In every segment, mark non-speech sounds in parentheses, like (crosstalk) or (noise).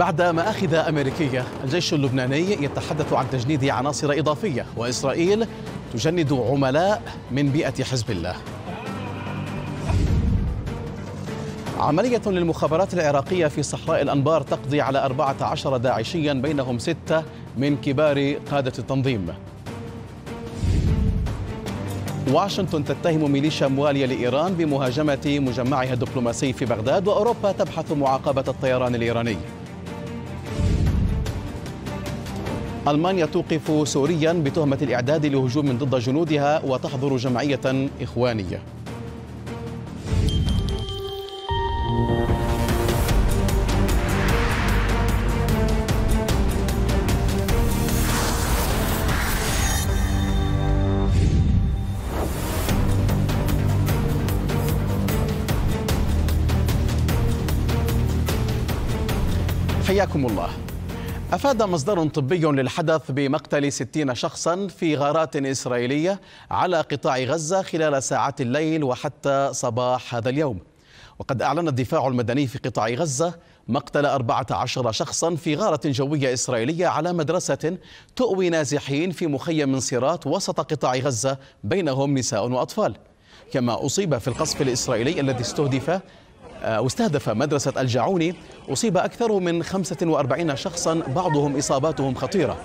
ما أخذ أمريكية الجيش اللبناني يتحدث عن تجنيد عناصر إضافية وإسرائيل تجند عملاء من بيئة حزب الله عملية للمخابرات العراقية في صحراء الأنبار تقضي على 14 داعشيا بينهم ستة من كبار قادة التنظيم واشنطن تتهم ميليشيا موالية لإيران بمهاجمة مجمعها الدبلوماسي في بغداد وأوروبا تبحث معاقبة الطيران الإيراني ألمانيا توقف سوريا بتهمة الإعداد لهجوم ضد جنودها وتحظر جمعية إخوانية حياكم الله أفاد مصدر طبي للحدث بمقتل 60 شخصا في غارات إسرائيلية على قطاع غزة خلال ساعات الليل وحتى صباح هذا اليوم وقد أعلن الدفاع المدني في قطاع غزة مقتل 14 شخصا في غارة جوية إسرائيلية على مدرسة تؤوي نازحين في مخيم صيرات وسط قطاع غزة بينهم نساء وأطفال كما أصيب في القصف الإسرائيلي الذي استهدف واستهدف آه، مدرسة الجعوني أصيب أكثر من 45 شخصا بعضهم إصاباتهم خطيرة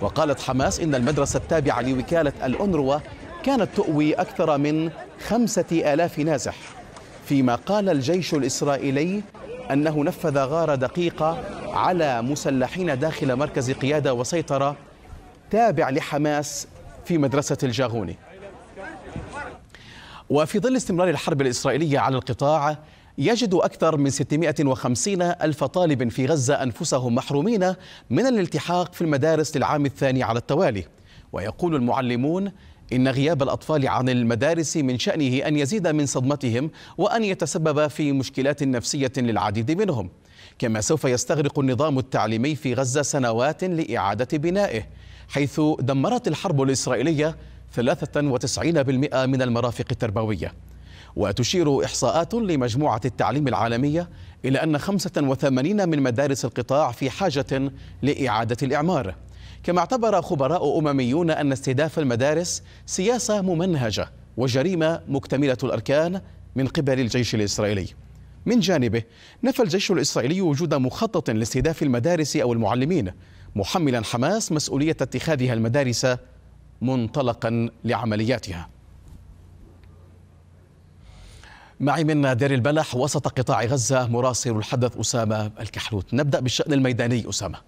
وقالت حماس إن المدرسة التابعة لوكالة الأنروة كانت تؤوي أكثر من خمسة آلاف نازح فيما قال الجيش الإسرائيلي أنه نفذ غارة دقيقة على مسلحين داخل مركز قيادة وسيطرة تابع لحماس في مدرسة الجاغوني وفي ظل استمرار الحرب الإسرائيلية على القطاع يجد أكثر من 650 ألف طالب في غزة أنفسهم محرومين من الالتحاق في المدارس للعام الثاني على التوالي ويقول المعلمون إن غياب الأطفال عن المدارس من شأنه أن يزيد من صدمتهم وأن يتسبب في مشكلات نفسية للعديد منهم كما سوف يستغرق النظام التعليمي في غزة سنوات لإعادة بنائه حيث دمرت الحرب الإسرائيلية 93% من المرافق التربوية وتشير إحصاءات لمجموعة التعليم العالمية إلى أن 85 من مدارس القطاع في حاجة لإعادة الإعمار كما اعتبر خبراء أمميون أن استهداف المدارس سياسة ممنهجة وجريمة مكتملة الأركان من قبل الجيش الإسرائيلي من جانبه نفى الجيش الإسرائيلي وجود مخطط لاستهداف المدارس أو المعلمين محملا حماس مسؤولية اتخاذها المدارس منطلقا لعملياتها معي من دير البلح وسط قطاع غزة مراسل الحدث أسامة الكحلوت نبدأ بالشأن الميداني أسامة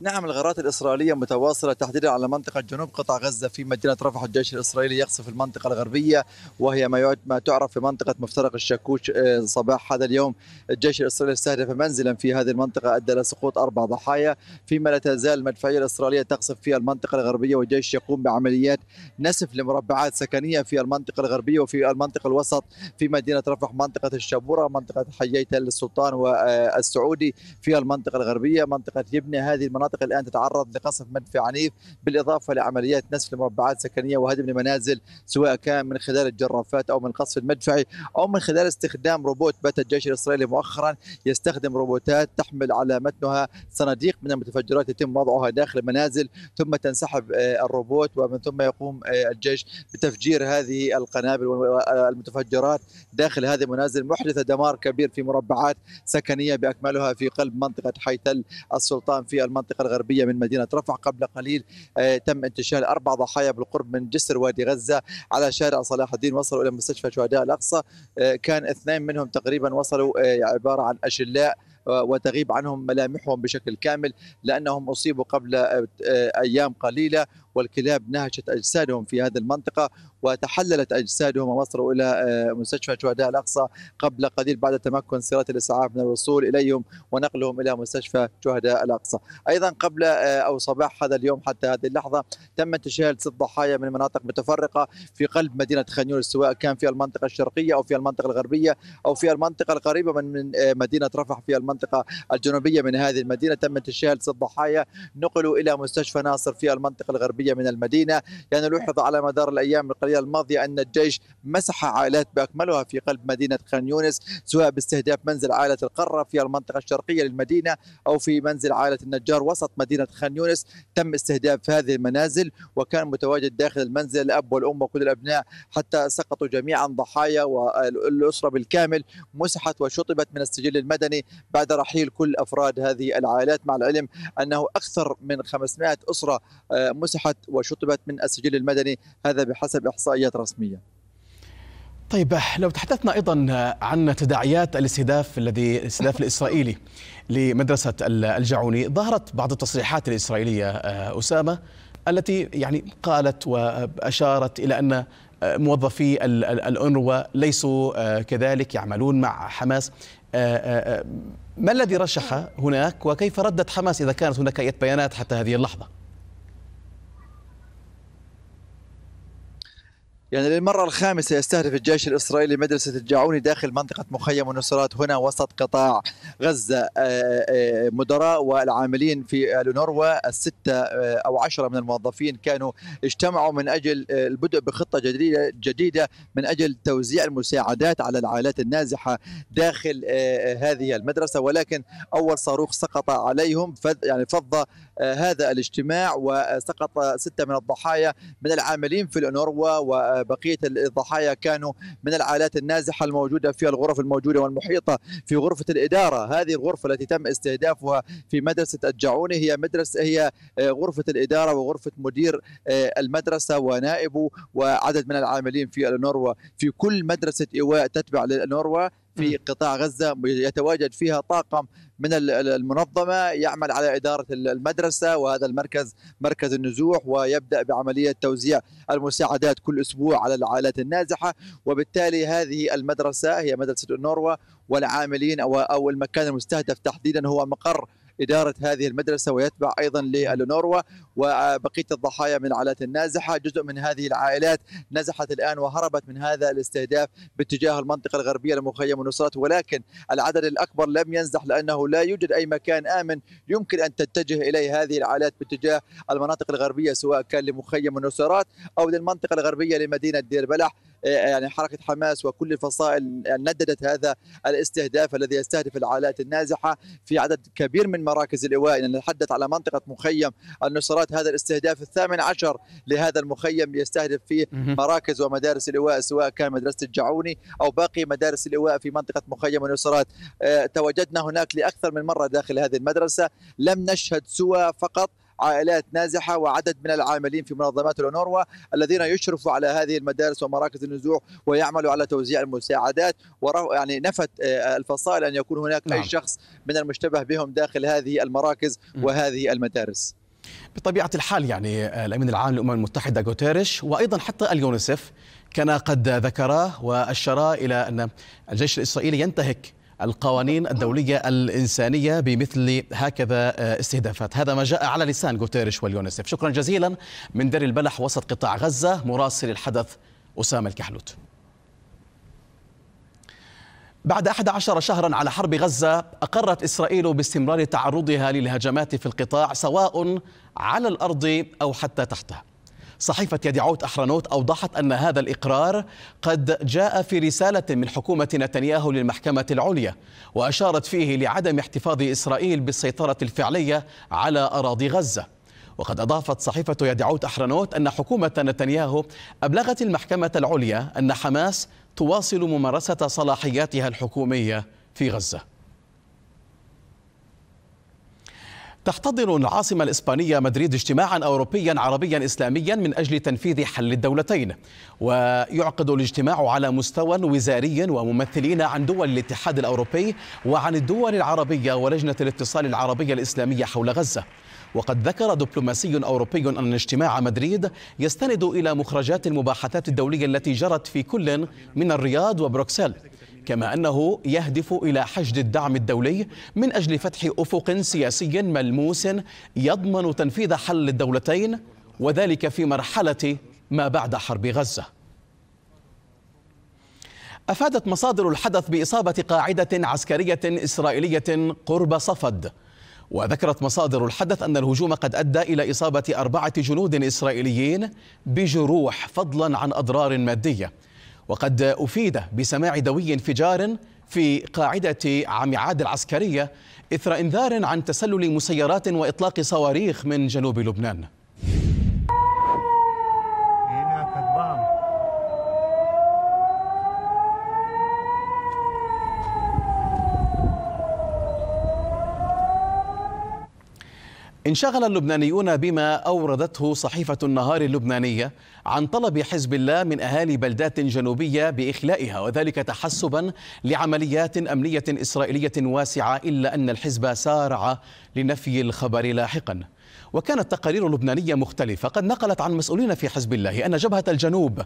نعم الغارات الإسرائيلية متواصلة تحديدا على منطقة جنوب قطاع غزة في مدينة رفح الجيش الإسرائيلي يقصف المنطقة الغربية وهي ما, ما تعرف بمنطقة مفترق الشاكوش آه، صباح هذا اليوم الجيش الإسرائيلي استهدف منزلا في هذه المنطقة أدى إلى سقوط أربع ضحايا فيما لا تزال المدفعية الإسرائيلية تقصف في المنطقة الغربية والجيش يقوم بعمليات نسف لمربعات سكنية في المنطقة الغربية وفي المنطقة الوسط في مدينة رفح منطقة الشابورة منطقة حييت السلطان والسعودي في المنطقة الغربية منطقة يبنى هذه المناطق المناطق الان تتعرض لقصف مدفع عنيف بالاضافه لعمليات نسف لمربعات سكنيه وهدم لمنازل سواء كان من خلال الجرافات او من القصف المدفعي او من خلال استخدام روبوت بات الجيش الاسرائيلي مؤخرا يستخدم روبوتات تحمل على متنها صناديق من المتفجرات يتم وضعها داخل المنازل ثم تنسحب آه، الروبوت ومن ثم يقوم آه، الجيش بتفجير هذه القنابل والمتفجرات داخل هذه المنازل محدثه دمار كبير في مربعات سكنيه باكملها في قلب منطقه حيتل السلطان في المنطقه المنطقه الغربية من مدينة رفح قبل قليل آه، تم انتشال أربع ضحايا بالقرب من جسر وادي غزة على شارع صلاح الدين وصلوا إلى مستشفى شهداء الأقصى آه، كان اثنين منهم تقريبا وصلوا آه، يعني عبارة عن أشلاء وتغيب عنهم ملامحهم بشكل كامل لانهم اصيبوا قبل ايام قليله والكلاب نهشت اجسادهم في هذه المنطقه وتحللت أجسادهم ووصلوا إلى آه، مستشفى شهداء الأقصى قبل قليل بعد تمكن سيارات الإسعاف من الوصول إليهم ونقلهم إلى مستشفى شهداء الأقصى أيضا قبل آه، أو صباح هذا اليوم حتى هذه اللحظة تم تشهير ست ضحايا من مناطق متفرقة في قلب مدينة خان سواء كان في المنطقة الشرقية أو في المنطقة الغربية أو في المنطقة القريبة من آه، مدينة رفح في المنطقة الجنوبية من هذه المدينة تم تشهير ست ضحايا نقلوا إلى مستشفى ناصر في المنطقة الغربية من المدينة يعني لوحظ على مدار الأيام القليلة العصرية الماضية أن الجيش مسح عائلات بأكملها في قلب مدينة خان يونس سواء باستهداف منزل عائلة القرة في المنطقة الشرقية للمدينة أو في منزل عائلة النجار وسط مدينة خان يونس تم استهداف هذه المنازل وكان متواجد داخل المنزل الأب والأم وكل الأبناء حتى سقطوا جميعا ضحايا والأسرة بالكامل مسحت وشطبت من السجل المدني بعد رحيل كل أفراد هذه العائلات مع العلم أنه أكثر من 500 أسرة آه، مسحت وشطبت من السجل المدني هذا بحسب احصائيات رسميه طيب لو تحدثنا ايضا عن تداعيات الاستهداف الذي الاستهداف الاسرائيلي لمدرسه الجعوني ظهرت بعض التصريحات الاسرائيليه آه، اسامه التي يعني قالت واشارت الى ان آه، موظفي الأنروا ليسوا آه، كذلك يعملون مع حماس ما الذي رشح هناك وكيف ردت حماس إذا كانت هناك أي بيانات حتى هذه اللحظة؟ يعني للمرة الخامسة يستهدف الجيش الإسرائيلي مدرسة الجاعوني داخل منطقة مخيم النصرات هنا وسط قطاع غزة آه، آه، مدراء والعاملين في الأونروا الستة آه، أو عشرة من الموظفين كانوا اجتمعوا من أجل البدء بخطة جديدة, جديدة من أجل توزيع المساعدات على العائلات النازحة داخل هذه المدرسة ولكن أول صاروخ سقط عليهم يعني فض هذا الاجتماع وسقط ستة من الضحايا من العاملين في الأونروا و بقيه الضحايا كانوا من العائلات النازحة الموجودة في الغرف الموجودة والمحيطة في غرفة الإدارة هذه الغرفة التي تم استهدافها في مدرسة الجعوني هي مدرسة هي آه، غرفة الإدارة وغرفة مدير آه، المدرسة ونائبه وعدد من العاملين في الأنوروا في كل مدرسة إيواء تتبع للأنوروا في قطاع غزة يتواجد فيها طاقم من المنظمة يعمل على إدارة المدرسة وهذا المركز مركز النزوح ويبدأ بعملية توزيع المساعدات كل أسبوع على العائلات النازحة وبالتالي هذه المدرسة هي مدرسة النوروة والعاملين أو المكان المستهدف تحديدا هو مقر إدارة هذه المدرسة ويتبع أيضا للونوروا وبقية الضحايا من العائلات النازحة جزء من هذه العائلات نزحت الآن وهربت من هذا الاستهداف باتجاه المنطقة الغربية لمخيم النصرات ولكن العدد الأكبر لم ينزح لأنه لا يوجد أي مكان آمن يمكن أن تتجه إليه هذه العائلات باتجاه المناطق الغربية سواء كان لمخيم النصرات أو للمنطقة الغربية لمدينة دير بلح إيه، يعني حركه حماس وكل الفصائل يعني نددت هذا الاستهداف الذي يستهدف العائلات النازحه في عدد كبير من مراكز الايواء نتحدث على منطقه مخيم النصرات هذا الاستهداف الثامن عشر لهذا المخيم يستهدف فيه مراكز ومدارس الايواء سواء كان مدرسه الجعوني او باقي مدارس الايواء في منطقه مخيم النصرات إيه، تواجدنا هناك لاكثر من مره داخل هذه المدرسه لم نشهد سوى فقط عائلات نازحة وعدد من العاملين في منظمات الأونروا الذين يشرفوا على هذه المدارس ومراكز النزوح ويعملوا على توزيع المساعدات يعني نفت آه، الفصائل أن يكون هناك نعم. أي شخص من المشتبه بهم داخل هذه المراكز وهذه المدارس بطبيعة الحال يعني آه، الأمين العام للأمم المتحدة غوتيريش وأيضا حتى اليونسف كان قد ذكراه وأشرا إلى أن الجيش الإسرائيلي ينتهك القوانين الدولية الإنسانية بمثل هكذا آه، استهدافات هذا ما جاء على لسان غوتيريش واليونسف شكرا جزيلا من دير البلح وسط قطاع غزة مراسل الحدث أسامة الكحلوت بعد 11 شهرا على حرب غزة أقرت إسرائيل باستمرار تعرضها للهجمات في القطاع سواء على الأرض أو حتى تحتها صحيفة يدعوت أحرنوت أوضحت أن هذا الإقرار قد جاء في رسالة من حكومة نتنياهو للمحكمة العليا وأشارت فيه لعدم احتفاظ إسرائيل بالسيطرة الفعلية على أراضي غزة وقد أضافت صحيفة يدعوت أحرنوت أن حكومة نتنياهو أبلغت المحكمة العليا أن حماس تواصل ممارسة صلاحياتها الحكومية في غزة تحتضن العاصمة الإسبانية مدريد اجتماعا أوروبيا عربيا إسلاميا من أجل تنفيذ حل الدولتين ويعقد الاجتماع على مستوى وزاري وممثلين عن دول الاتحاد الأوروبي وعن الدول العربية ولجنة الاتصال العربية الإسلامية حول غزة وقد ذكر دبلوماسي أوروبي أن اجتماع مدريد يستند إلى مخرجات المباحثات الدولية التي جرت في كل من الرياض وبروكسل كما أنه يهدف إلى حشد الدعم الدولي من أجل فتح أفق سياسي ملموس يضمن تنفيذ حل الدولتين وذلك في مرحلة ما بعد حرب غزة أفادت مصادر الحدث بإصابة قاعدة عسكرية إسرائيلية قرب صفد وذكرت مصادر الحدث أن الهجوم قد أدى إلى إصابة أربعة جنود إسرائيليين بجروح فضلا عن أضرار مادية وقد أفيد بسماع دوي انفجار في قاعدة عاد العسكرية إثر إنذار عن تسلل مسيرات وإطلاق صواريخ من جنوب لبنان انشغل اللبنانيون بما أوردته صحيفة النهار اللبنانية عن طلب حزب الله من أهالي بلدات جنوبية بإخلائها وذلك تحسبا لعمليات أمنية إسرائيلية واسعة إلا أن الحزب سارع لنفي الخبر لاحقا وكانت تقارير لبنانية مختلفة قد نقلت عن مسؤولين في حزب الله أن جبهة الجنوب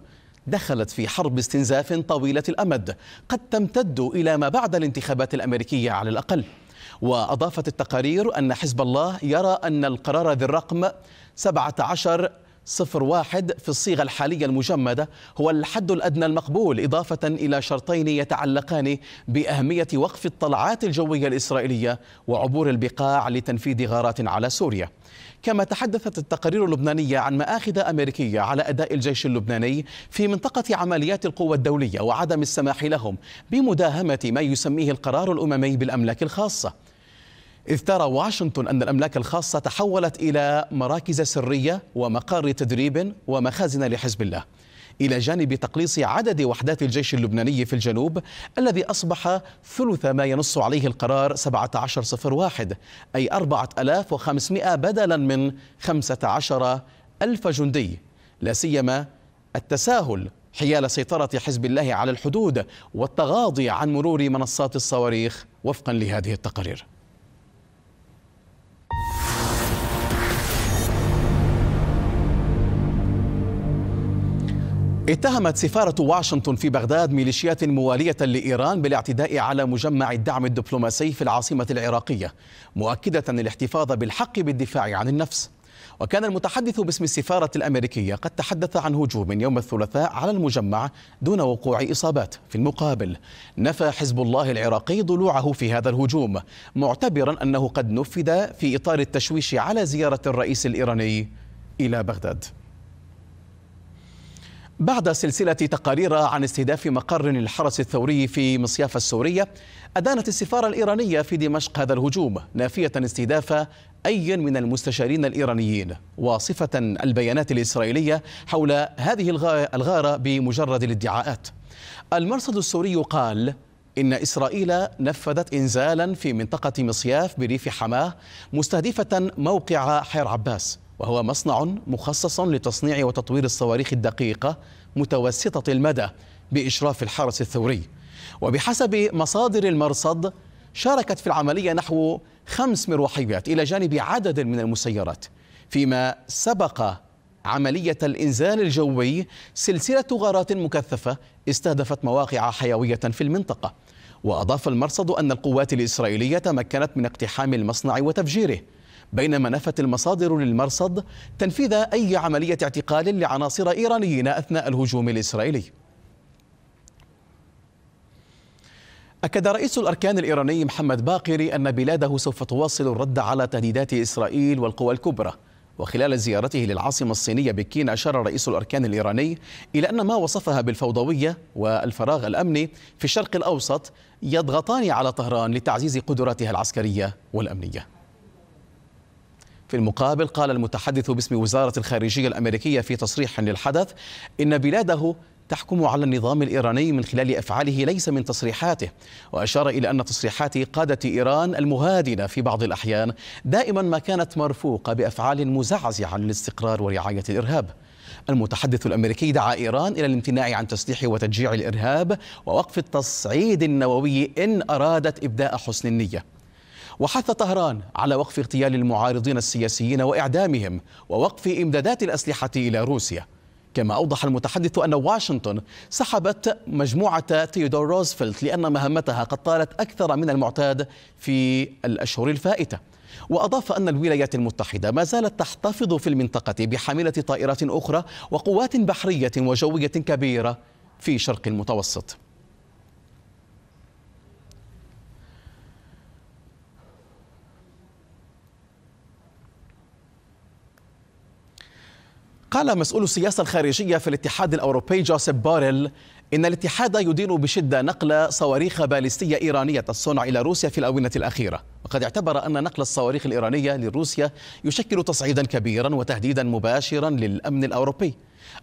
دخلت في حرب استنزاف طويلة الأمد قد تمتد إلى ما بعد الانتخابات الأمريكية على الأقل وأضافت التقارير أن حزب الله يرى أن القرار ذي الرقم 17 صفر واحد في الصيغة الحالية المجمدة هو الحد الأدنى المقبول إضافة إلى شرطين يتعلقان بأهمية وقف الطلعات الجوية الإسرائيلية وعبور البقاع لتنفيذ غارات على سوريا كما تحدثت التقارير اللبنانية عن مآخذ أمريكية على أداء الجيش اللبناني في منطقة عمليات القوة الدولية وعدم السماح لهم بمداهمة ما يسميه القرار الأممي بالأملاك الخاصة إذ ترى واشنطن أن الأملاك الخاصة تحولت إلى مراكز سرية ومقار تدريب ومخازن لحزب الله إلى جانب تقليص عدد وحدات الجيش اللبناني في الجنوب الذي أصبح ثلث ما ينص عليه القرار 1701 أي 4500 بدلا من 15 ألف جندي لا سيما التساهل حيال سيطرة حزب الله على الحدود والتغاضي عن مرور منصات الصواريخ وفقا لهذه التقارير اتهمت سفارة واشنطن في بغداد ميليشيات موالية لإيران بالاعتداء على مجمع الدعم الدبلوماسي في العاصمة العراقية مؤكدة الاحتفاظ بالحق بالدفاع عن النفس وكان المتحدث باسم السفارة الأمريكية قد تحدث عن هجوم يوم الثلاثاء على المجمع دون وقوع إصابات في المقابل نفى حزب الله العراقي ضلوعه في هذا الهجوم معتبرا أنه قد نفذ في إطار التشويش على زيارة الرئيس الإيراني إلى بغداد بعد سلسلة تقارير عن استهداف مقر الحرس الثوري في مصياف السورية أدانت السفارة الإيرانية في دمشق هذا الهجوم نافية استهداف أي من المستشارين الإيرانيين وصفة البيانات الإسرائيلية حول هذه الغارة بمجرد الادعاءات المرصد السوري قال إن إسرائيل نفذت إنزالا في منطقة مصياف بريف حماه مستهدفة موقع حير عباس وهو مصنع مخصص لتصنيع وتطوير الصواريخ الدقيقة متوسطة المدى بإشراف الحرس الثوري وبحسب مصادر المرصد شاركت في العملية نحو خمس مروحيات إلى جانب عدد من المسيرات فيما سبق عملية الإنزال الجوي سلسلة غارات مكثفة استهدفت مواقع حيوية في المنطقة وأضاف المرصد أن القوات الإسرائيلية تمكنت من اقتحام المصنع وتفجيره بينما نفت المصادر للمرصد تنفيذ أي عملية اعتقال لعناصر إيرانيين أثناء الهجوم الإسرائيلي أكد رئيس الأركان الإيراني محمد باقري أن بلاده سوف تواصل الرد على تهديدات إسرائيل والقوى الكبرى وخلال زيارته للعاصمة الصينية بكين أشار رئيس الأركان الإيراني إلى أن ما وصفها بالفوضوية والفراغ الأمني في الشرق الأوسط يضغطان على طهران لتعزيز قدراتها العسكرية والأمنية في المقابل قال المتحدث باسم وزارة الخارجية الأمريكية في تصريح للحدث إن بلاده تحكم على النظام الإيراني من خلال أفعاله ليس من تصريحاته وأشار إلى أن تصريحات قادة إيران المهادنة في بعض الأحيان دائما ما كانت مرفوقة بأفعال مزعزعة للاستقرار ورعاية الإرهاب المتحدث الامريكي دعا ايران الى الامتناع عن تسليح وتشجيع الارهاب ووقف التصعيد النووي ان ارادت ابداء حسن النيه وحث طهران على وقف اغتيال المعارضين السياسيين واعدامهم ووقف امدادات الاسلحه الى روسيا كما اوضح المتحدث ان واشنطن سحبت مجموعه تيودور روزفلت لان مهمتها قد طالت اكثر من المعتاد في الاشهر الفائته واضاف ان الولايات المتحده ما زالت تحتفظ في المنطقه بحامله طائرات اخرى وقوات بحريه وجويه كبيره في شرق المتوسط قال مسؤول السياسة الخارجية في الاتحاد الأوروبي جوسيب باريل إن الاتحاد يدين بشدة نقل صواريخ باليستية إيرانية الصنع إلى روسيا في الآونة الأخيرة وقد اعتبر أن نقل الصواريخ الإيرانية لروسيا يشكل تصعيدا كبيرا وتهديدا مباشرا للأمن الأوروبي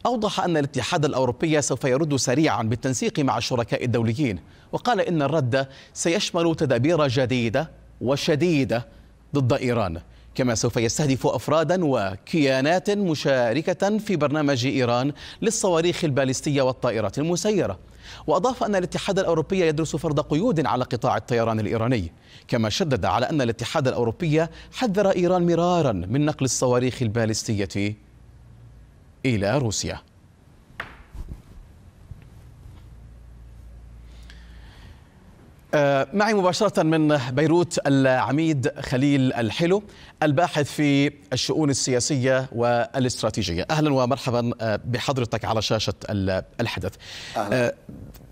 أوضح أن الاتحاد الأوروبي سوف يرد سريعا بالتنسيق مع الشركاء الدوليين وقال إن الرد سيشمل تدابير جديدة وشديدة ضد إيران كما سوف يستهدف افرادا وكيانات مشاركه في برنامج ايران للصواريخ البالستيه والطائرات المسيره واضاف ان الاتحاد الاوروبي يدرس فرض قيود على قطاع الطيران الايراني كما شدد على ان الاتحاد الاوروبي حذر ايران مرارا من نقل الصواريخ البالستيه الى روسيا آه، معي مباشرة من بيروت العميد خليل الحلو الباحث في الشؤون السياسية والاستراتيجية أهلا ومرحبا آه، بحضرتك على شاشة الحدث أهلا. آه،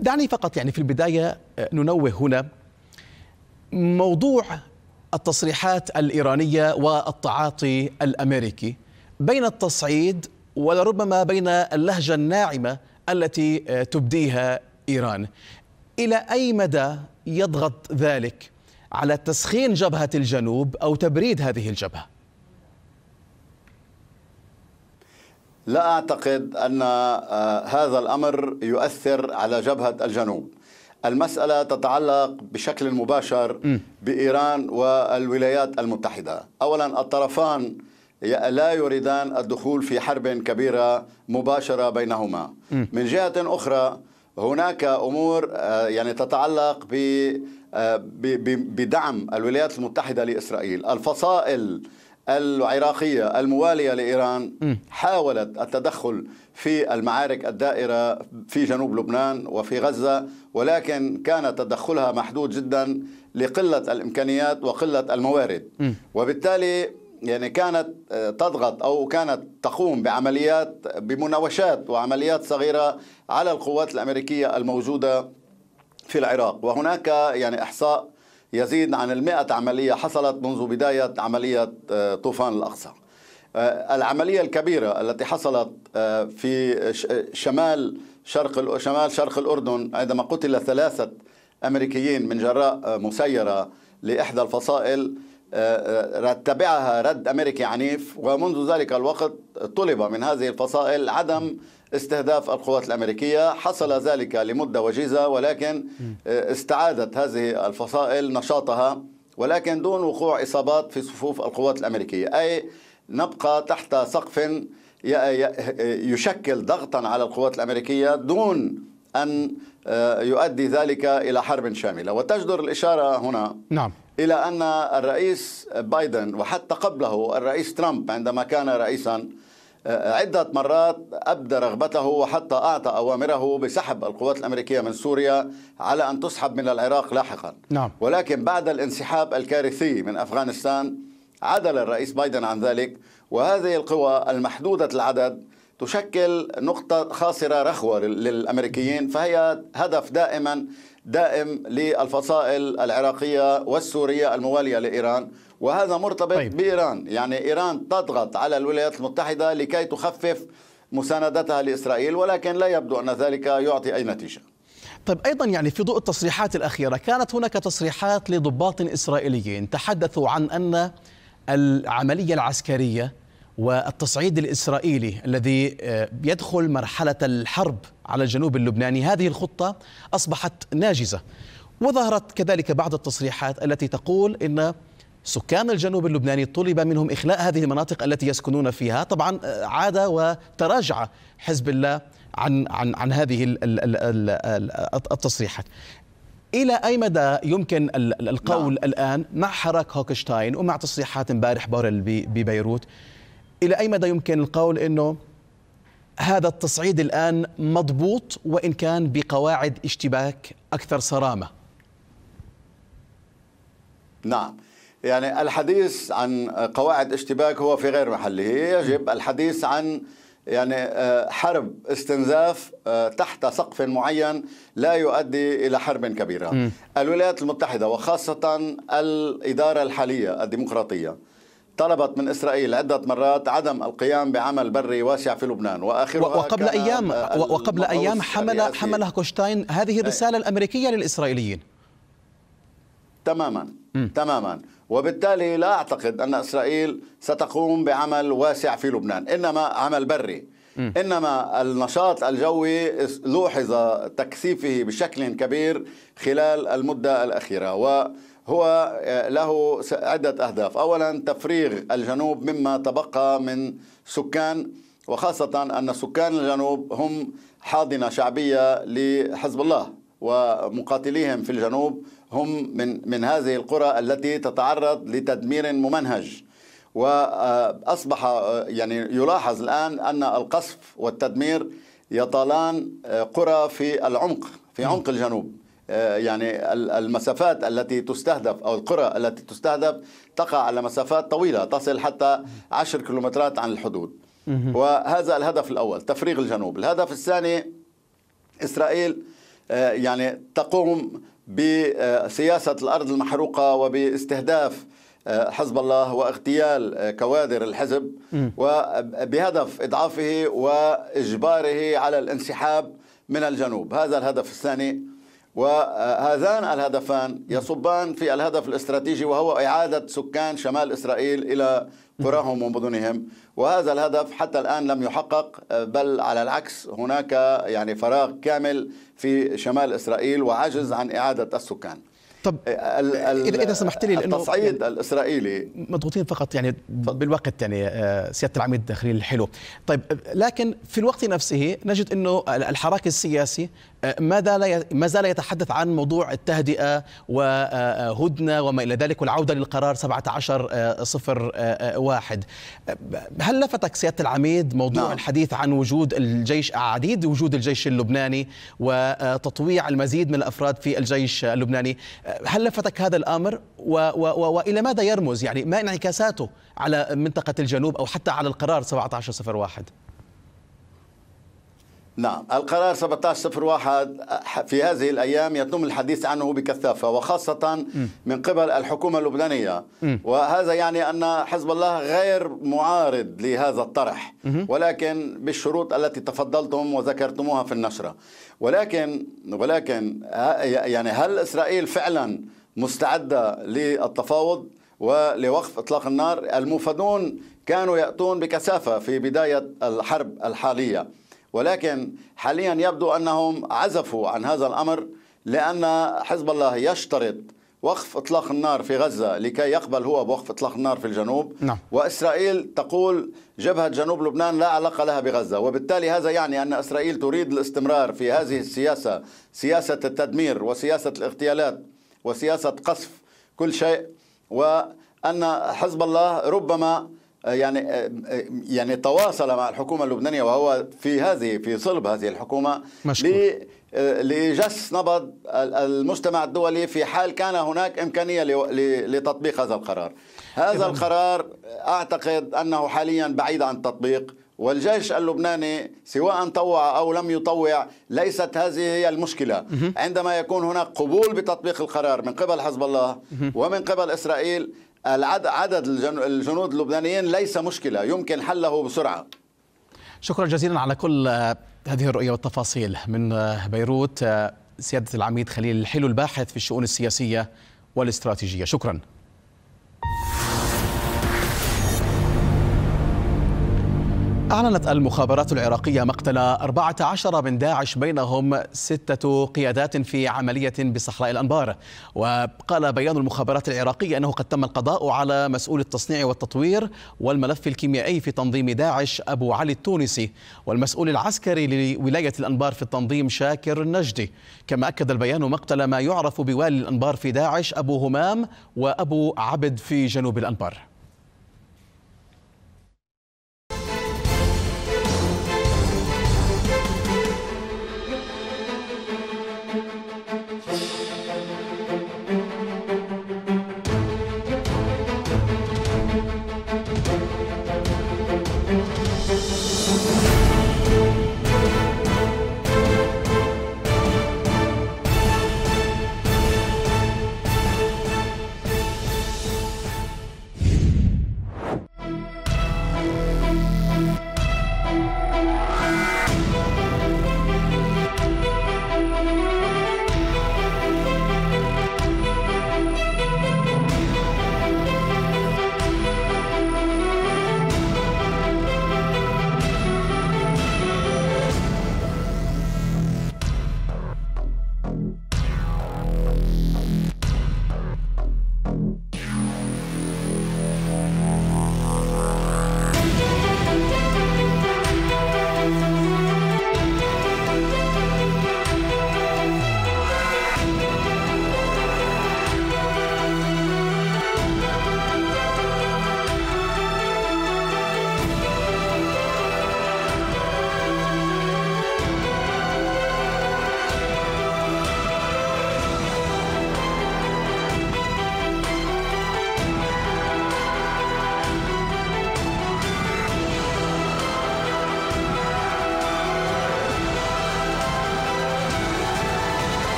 دعني فقط يعني في البداية ننوه هنا موضوع التصريحات الإيرانية والتعاطي الأمريكي بين التصعيد ولربما بين اللهجة الناعمة التي تبديها إيران إلى أي مدى يضغط ذلك على تسخين جبهة الجنوب أو تبريد هذه الجبهة؟ لا أعتقد أن آه، هذا الأمر يؤثر على جبهة الجنوب المسألة تتعلق بشكل مباشر بإيران والولايات المتحدة أولا الطرفان لا يريدان الدخول في حرب كبيرة مباشرة بينهما من جهة أخرى هناك امور آه، يعني تتعلق آه، بدعم الولايات المتحده لاسرائيل، الفصائل العراقيه المواليه لايران حاولت التدخل في المعارك الدائره في جنوب لبنان وفي غزه ولكن كان تدخلها محدود جدا لقله الامكانيات وقله الموارد وبالتالي يعني كانت آه، تضغط او كانت تقوم بعمليات بمناوشات وعمليات صغيره على القوات الامريكيه الموجوده في العراق وهناك يعني احصاء يزيد عن المئة عملية حصلت منذ بداية عملية آه، طوفان الأقصى آه، العملية الكبيرة التي حصلت في شمال شرق شمال شرق الأردن عندما قتل ثلاثة أمريكيين من جراء مسيرة لإحدى الفصائل رتبعها رد أمريكي عنيف ومنذ ذلك الوقت طلب من هذه الفصائل عدم استهداف القوات الأمريكية حصل ذلك لمدة وجيزة ولكن استعادت هذه الفصائل نشاطها ولكن دون وقوع إصابات في صفوف القوات الأمريكية أي نبقى تحت سقف يشكل ضغطا على القوات الأمريكية دون أن آه، يؤدي ذلك إلى حرب شاملة وتجدر الإشارة هنا نعم إلى أن الرئيس بايدن وحتى قبله الرئيس ترامب عندما كان رئيسا آه، عدة مرات أبدى رغبته وحتى أعطى أوامره بسحب القوات الأمريكية من سوريا على أن تسحب من العراق لاحقا نعم. ولكن بعد الانسحاب الكارثي من أفغانستان عدل الرئيس بايدن عن ذلك وهذه القوى المحدودة العدد تشكل نقطة خاصرة رخوة للأمريكيين فهي هدف دائما دائم للفصائل العراقية والسورية الموالية لإيران وهذا مرتبط طيب. بإيران يعني إيران تضغط على الولايات المتحدة لكي تخفف مساندتها لإسرائيل ولكن لا يبدو أن ذلك يعطي أي نتيجة طيب ايضا يعني في ضوء التصريحات الاخيره كانت هناك تصريحات لضباط اسرائيليين تحدثوا عن ان العمليه العسكريه والتصعيد الاسرائيلي الذي آه، يدخل مرحله الحرب على الجنوب اللبناني هذه الخطه اصبحت ناجزه وظهرت كذلك بعض التصريحات التي تقول ان سكان الجنوب اللبناني طلب منهم اخلاء هذه المناطق التي يسكنون فيها طبعا آه، عاد وتراجع حزب الله عن عن عن هذه التصريحات إلى أي مدى يمكن القول لا. نعم. الآن مع حراك هوكشتاين ومع تصريحات امبارح بورل ببيروت بي إلى أي مدى يمكن القول أنه هذا التصعيد الآن مضبوط وإن كان بقواعد اشتباك أكثر صرامة نعم يعني الحديث عن قواعد اشتباك هو في غير محله يجب الحديث عن يعني آه، حرب استنزاف آه، تحت سقف معين لا يؤدي الى حرب كبيره. الولايات المتحده وخاصه الاداره الحاليه الديمقراطيه طلبت من اسرائيل عده مرات عدم القيام بعمل بري واسع في لبنان واخرها وقبل ايام وقبل ايام حمل حمل كوشتاين هذه الرساله الامريكيه للاسرائيليين تماما م. تماما وبالتالي لا اعتقد ان اسرائيل ستقوم بعمل واسع في لبنان انما عمل بري م. انما النشاط الجوي لوحظ تكثيفه بشكل كبير خلال المده الاخيره و هو آه، له عدة أهداف أولا تفريغ الجنوب مما تبقى من سكان وخاصة أن سكان الجنوب هم حاضنة شعبية لحزب الله ومقاتليهم في الجنوب هم من من هذه القرى التي تتعرض لتدمير ممنهج واصبح آه، يعني يلاحظ الان ان القصف والتدمير يطالان آه، قرى في العمق في عمق الجنوب آه، يعني المسافات التي تستهدف أو القرى التي تستهدف تقع على مسافات طويلة تصل حتى 10 كيلومترات عن الحدود وهذا الهدف الأول تفريغ الجنوب الهدف الثاني إسرائيل آه، يعني تقوم بسياسة الأرض المحروقة وباستهداف آه، حزب الله واغتيال كوادر الحزب وبهدف إضعافه وإجباره على الانسحاب من الجنوب هذا الهدف الثاني وهذان الهدفان يصبان في الهدف الاستراتيجي وهو إعادة سكان شمال إسرائيل إلى قراهم ومدنهم وهذا الهدف حتى الآن لم يحقق بل على العكس هناك يعني فراغ كامل في شمال إسرائيل وعجز عن إعادة السكان طب ال اذا سمحت لي التصعيد يعني الاسرائيلي مضغوطين فقط يعني بالوقت يعني آه، سياده العميد خليل الحلو طيب لكن في الوقت نفسه نجد انه الحراك السياسي ماذا ما زال يتحدث عن موضوع التهدئه وهدنه وما الى ذلك والعوده للقرار 17 صفر واحد هل لفتك سياده العميد موضوع نعم. الحديث عن وجود الجيش عديد وجود الجيش اللبناني وتطويع المزيد من الافراد في الجيش اللبناني هل لفتك هذا الامر و و والى ماذا يرمز يعني ما انعكاساته على منطقه الجنوب او حتى على القرار 17 صفر واحد نعم القرار 1701 في هذه الأيام يتم الحديث عنه بكثافة وخاصة من قبل الحكومة اللبنانية وهذا يعني أن حزب الله غير معارض لهذا الطرح ولكن بالشروط التي تفضلتم وذكرتموها في النشرة ولكن ولكن يعني هل إسرائيل فعلا مستعدة للتفاوض ولوقف إطلاق النار المفادون كانوا يأتون بكثافة في بداية الحرب الحالية ولكن حاليا يبدو أنهم عزفوا عن هذا الأمر لأن حزب الله يشترط وقف اطلاق النار في غزه لكي يقبل هو بوقف اطلاق النار في الجنوب نعم. واسرائيل تقول جبهه جنوب لبنان لا علاقه لها بغزه وبالتالي هذا يعني ان اسرائيل تريد الاستمرار في هذه السياسه سياسه التدمير وسياسه الاغتيالات وسياسه قصف كل شيء وان حزب الله ربما آه، يعني آه، آه، يعني تواصل مع الحكومه اللبنانيه وهو في هذه في صلب هذه الحكومه مشكور. لجس نبض المجتمع الدولي في حال كان هناك امكانيه لتطبيق هذا القرار. هذا القرار اعتقد انه حاليا بعيد عن التطبيق والجيش اللبناني سواء طوع او لم يطوع ليست هذه هي المشكله عندما يكون هناك قبول بتطبيق القرار من قبل حزب الله ومن قبل اسرائيل عدد الجنود اللبنانيين ليس مشكله يمكن حله بسرعه شكرا جزيلا على كل آه، هذه الرؤية والتفاصيل من آه، بيروت آه، سيادة العميد خليل الحلو الباحث في الشؤون السياسية والاستراتيجية شكرا أعلنت المخابرات العراقية مقتل 14 من داعش بينهم ستة قيادات في عملية بصحراء الأنبار وقال بيان المخابرات العراقية أنه قد تم القضاء على مسؤول التصنيع والتطوير والملف الكيميائي في تنظيم داعش أبو علي التونسي والمسؤول العسكري لولاية الأنبار في التنظيم شاكر النجدي كما أكد البيان مقتل ما يعرف بوالي الأنبار في داعش أبو همام وأبو عبد في جنوب الأنبار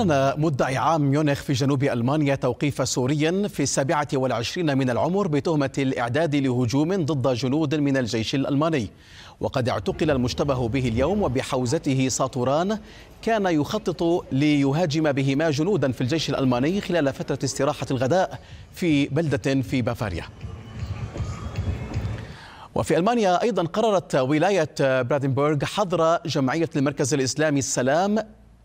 أعلن مدعي عام ميونخ في جنوب ألمانيا توقيف سوري في السابعة والعشرين من العمر بتهمة الإعداد لهجوم ضد جنود من الجيش الألماني وقد اعتقل المشتبه به اليوم وبحوزته ساتوران كان يخطط ليهاجم بهما جنودا في الجيش الألماني خلال فترة استراحة الغداء في بلدة في بافاريا وفي ألمانيا أيضا قررت ولاية برادنبورغ حظر جمعية المركز الإسلامي السلام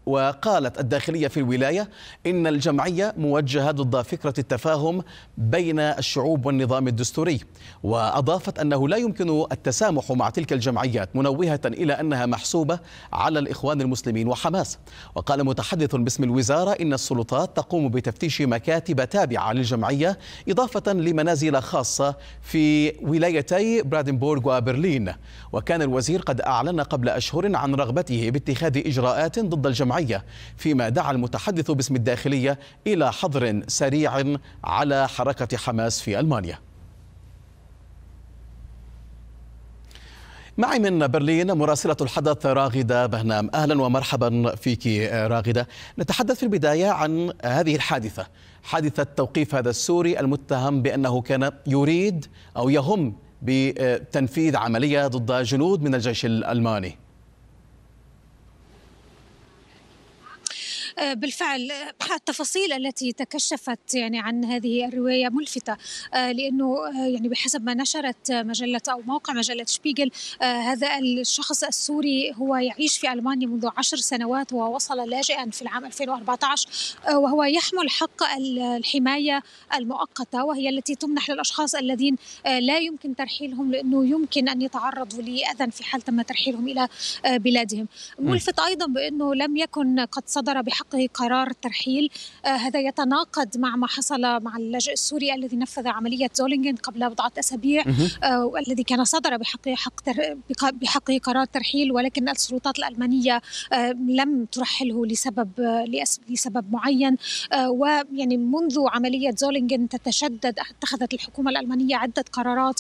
وقالت الداخلية في الولاية إن الجمعية موجهة ضد فكرة التفاهم بين الشعوب والنظام الدستوري وأضافت أنه لا يمكن التسامح مع تلك الجمعيات منوهة إلى أنها محسوبة على الإخوان المسلمين وحماس وقال متحدث باسم الوزارة إن السلطات تقوم بتفتيش مكاتب تابعة للجمعية إضافة لمنازل خاصة في ولايتي برادنبورغ وبرلين وكان الوزير قد أعلن قبل أشهر عن رغبته باتخاذ إجراءات ضد الجمعية الجمعية فيما دعا المتحدث باسم الداخلية إلى حظر سريع على حركة حماس في ألمانيا معي من برلين مراسلة الحدث راغدة بهنام أهلا ومرحبا فيك راغدة نتحدث في البداية عن هذه الحادثة حادثة توقيف هذا السوري المتهم بأنه كان يريد أو يهم بتنفيذ عملية ضد جنود من الجيش الألماني آه، بالفعل آه، التفاصيل التي تكشفت يعني عن هذه الرواية ملفتة آه، لأنه يعني بحسب ما نشرت مجلة أو موقع مجلة شبيغل هذا الشخص السوري هو يعيش في ألمانيا منذ عشر سنوات ووصل لاجئا في العام 2014 وهو يحمل حق الحماية المؤقتة وهي التي تمنح للأشخاص الذين لا يمكن ترحيلهم لأنه يمكن أن يتعرضوا لأذى في حال تم ترحيلهم إلى بلادهم ملفت أيضا بأنه لم يكن قد صدر بحق حقه قرار الترحيل آه، هذا يتناقض مع ما حصل مع اللاجئ السوري الذي نفذ عملية زولينغن قبل بضعة أسابيع آه، والذي كان صدر بحقه حق بحقه قرار ترحيل ولكن السلطات الألمانية آه، لم ترحله لسبب لسبب معين ويعني منذ عملية زولينغن تتشدد اتخذت الحكومة الألمانية عدة قرارات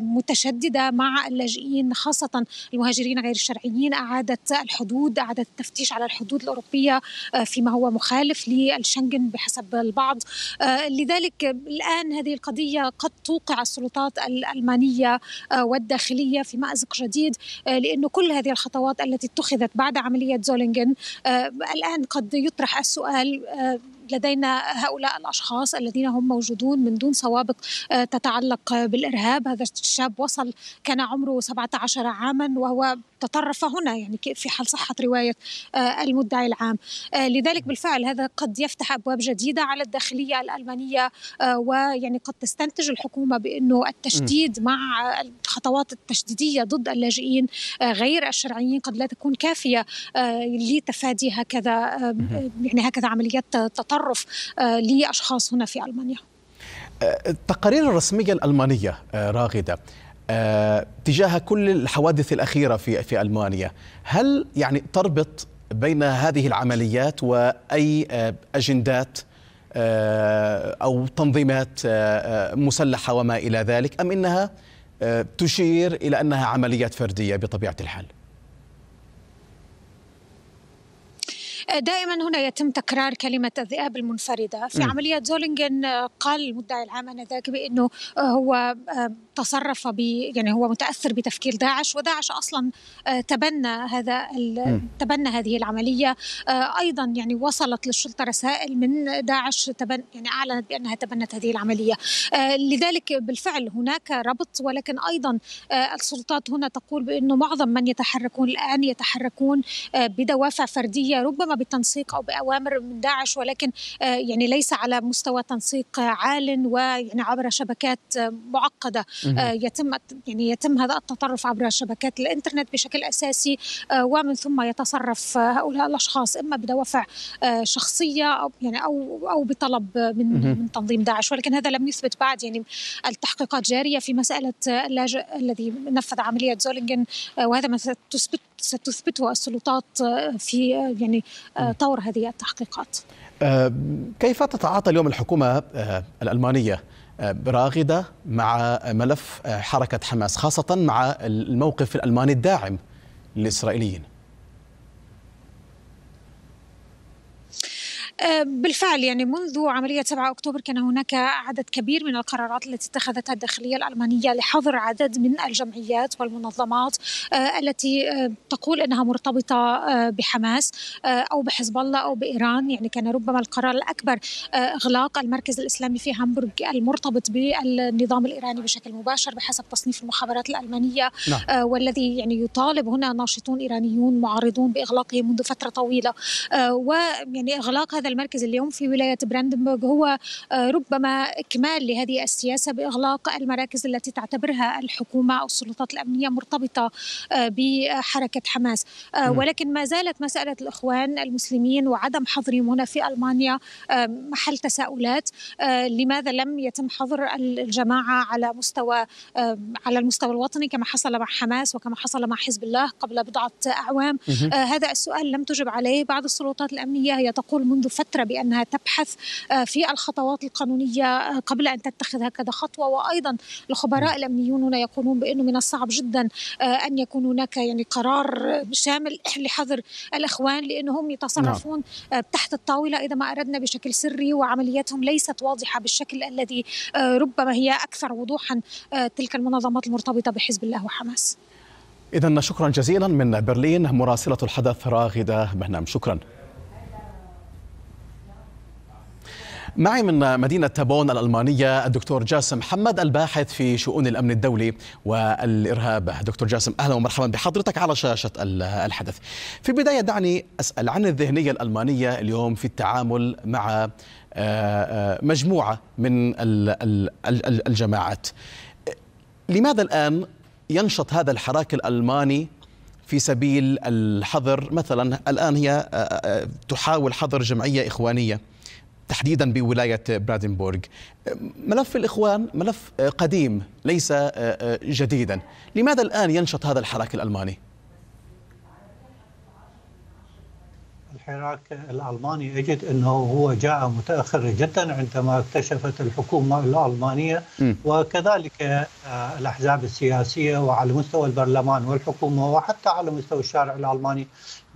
متشددة مع اللاجئين خاصة المهاجرين غير الشرعيين أعادت الحدود أعادت التفتيش على الحدود الأوروبية آه، فيما هو مخالف للشنغن بحسب البعض آه، لذلك الآن هذه القضية قد توقع السلطات الألمانية آه، والداخلية في مأزق جديد لأن كل هذه الخطوات التي اتخذت بعد عملية زولينغن الآن قد يطرح السؤال لدينا هؤلاء الأشخاص الذين هم موجودون من دون سوابق آه، تتعلق بالإرهاب هذا الشاب وصل كان عمره 17 عاما وهو تطرف هنا يعني في حال صحة رواية آه، المدعي العام آه، لذلك بالفعل هذا قد يفتح أبواب جديدة على الداخلية الألمانية ويعني قد تستنتج الحكومة بأنه التشديد مع الخطوات التشديدية ضد اللاجئين غير الشرعيين قد لا تكون كافية لتفادي هكذا يعني هكذا عمليات تطرف التطرف آه، لأشخاص هنا في ألمانيا آه، التقارير الرسمية الألمانية آه، راغدة تجاه كل الحوادث الأخيرة في في ألمانيا هل يعني تربط بين هذه العمليات وأي أجندات أو تنظيمات مسلحة وما إلى ذلك أم إنها تشير إلى أنها عمليات فردية بطبيعة الحال؟ دائما هنا يتم تكرار كلمة الذئاب المنفردة في م. نعم. عملية زولينجن آه، قال المدعي العام آنذاك بأنه آه، هو آه، تصرف ب يعني هو متأثر بتفكير داعش وداعش أصلا تبنى هذا نعم. تبنى هذه العملية أيضا يعني وصلت للشرطة رسائل من داعش تبن يعني أعلنت بأنها تبنت هذه العملية لذلك بالفعل هناك ربط ولكن أيضا السلطات هنا تقول بأنه معظم من يتحركون الآن يتحركون بدوافع فردية ربما بالتنسيق أو بأوامر من داعش ولكن آه، يعني ليس على مستوى تنسيق عال ويعني عبر شبكات آه، معقدة آه، يتم يعني يتم هذا التطرف عبر شبكات الإنترنت بشكل أساسي ومن ثم يتصرف هؤلاء الأشخاص إما بدوافع شخصية أو يعني أو أو بطلب من من تنظيم داعش ولكن هذا لم يثبت بعد يعني التحقيقات جارية في مسألة اللاجئ الذي نفذ عملية زولينجن وهذا ما تثبت ستثبتها السلطات آه، في آه، يعني آه، طور هذه التحقيقات كيف تتعاطى اليوم الحكومة الألمانية راغدة مع ملف حركة حماس خاصة مع الموقف الألماني الداعم للإسرائيليين بالفعل يعني منذ عملية 7 أكتوبر كان هناك عدد كبير من القرارات التي اتخذتها الداخلية الألمانية لحظر عدد من الجمعيات والمنظمات آه، التي آه، تقول أنها مرتبطة آه، بحماس أو بحزب الله أو بإيران يعني كان ربما القرار الأكبر إغلاق المركز الإسلامي في هامبورغ المرتبط بالنظام الإيراني بشكل مباشر بحسب تصنيف المخابرات الألمانية نعم. والذي يعني يطالب هنا ناشطون إيرانيون معارضون بإغلاقه منذ فترة طويلة ويعني إغلاق هذا المركز اليوم في ولاية براندنبورغ هو آه، ربما إكمال لهذه السياسة بإغلاق المراكز التي تعتبرها الحكومة أو السلطات الأمنية مرتبطة آه، بحركة حماس آه، نعم. ولكن ما زالت مسألة الإخوان المسلمين وعدم حظرهم هنا في ألمانيا محل تساؤلات لماذا لم يتم حظر الجماعة على مستوى على المستوى الوطني كما حصل مع حماس وكما حصل مع حزب الله قبل بضعة أعوام هذا السؤال لم تجب عليه بعض السلطات الأمنية هي تقول منذ فترة بأنها تبحث آه، في الخطوات القانونية آه، قبل أن تتخذ هكذا خطوة وأيضا الخبراء الأمنيون هنا يقولون بأنه من الصعب جدا آه، أن يكون هناك يعني قرار شامل (coughs) لحظر الإخوان لأنهم يتصرفون نعم. تحت الطاولة إذا ما أردنا بشكل سري وعملياتهم ليست واضحة بالشكل الذي ربما هي أكثر وضوحا تلك المنظمات المرتبطة بحزب الله وحماس إذا شكرا جزيلا من برلين مراسلة الحدث راغدة مهنام شكرا معي من مدينة تابون الألمانية الدكتور جاسم محمد الباحث في شؤون الأمن الدولي والإرهاب دكتور جاسم أهلا ومرحبا بحضرتك على شاشة الحدث في البداية دعني أسأل عن الذهنية الألمانية اليوم في التعامل مع آه، آه، مجموعة من الجماعات لماذا الآن ينشط هذا الحراك الألماني في سبيل الحظر مثلا الآن هي آه، تحاول حظر جمعية إخوانية تحديدا بولاية برادنبورغ ملف الإخوان ملف آه، قديم ليس آه، آه، جديدا لماذا الآن ينشط هذا الحراك الألماني؟ الحراك الألماني أجد أنه هو جاء متأخر جدا عندما اكتشفت الحكومة الألمانية م. وكذلك الأحزاب السياسية وعلى مستوى البرلمان والحكومة وحتى على مستوى الشارع الألماني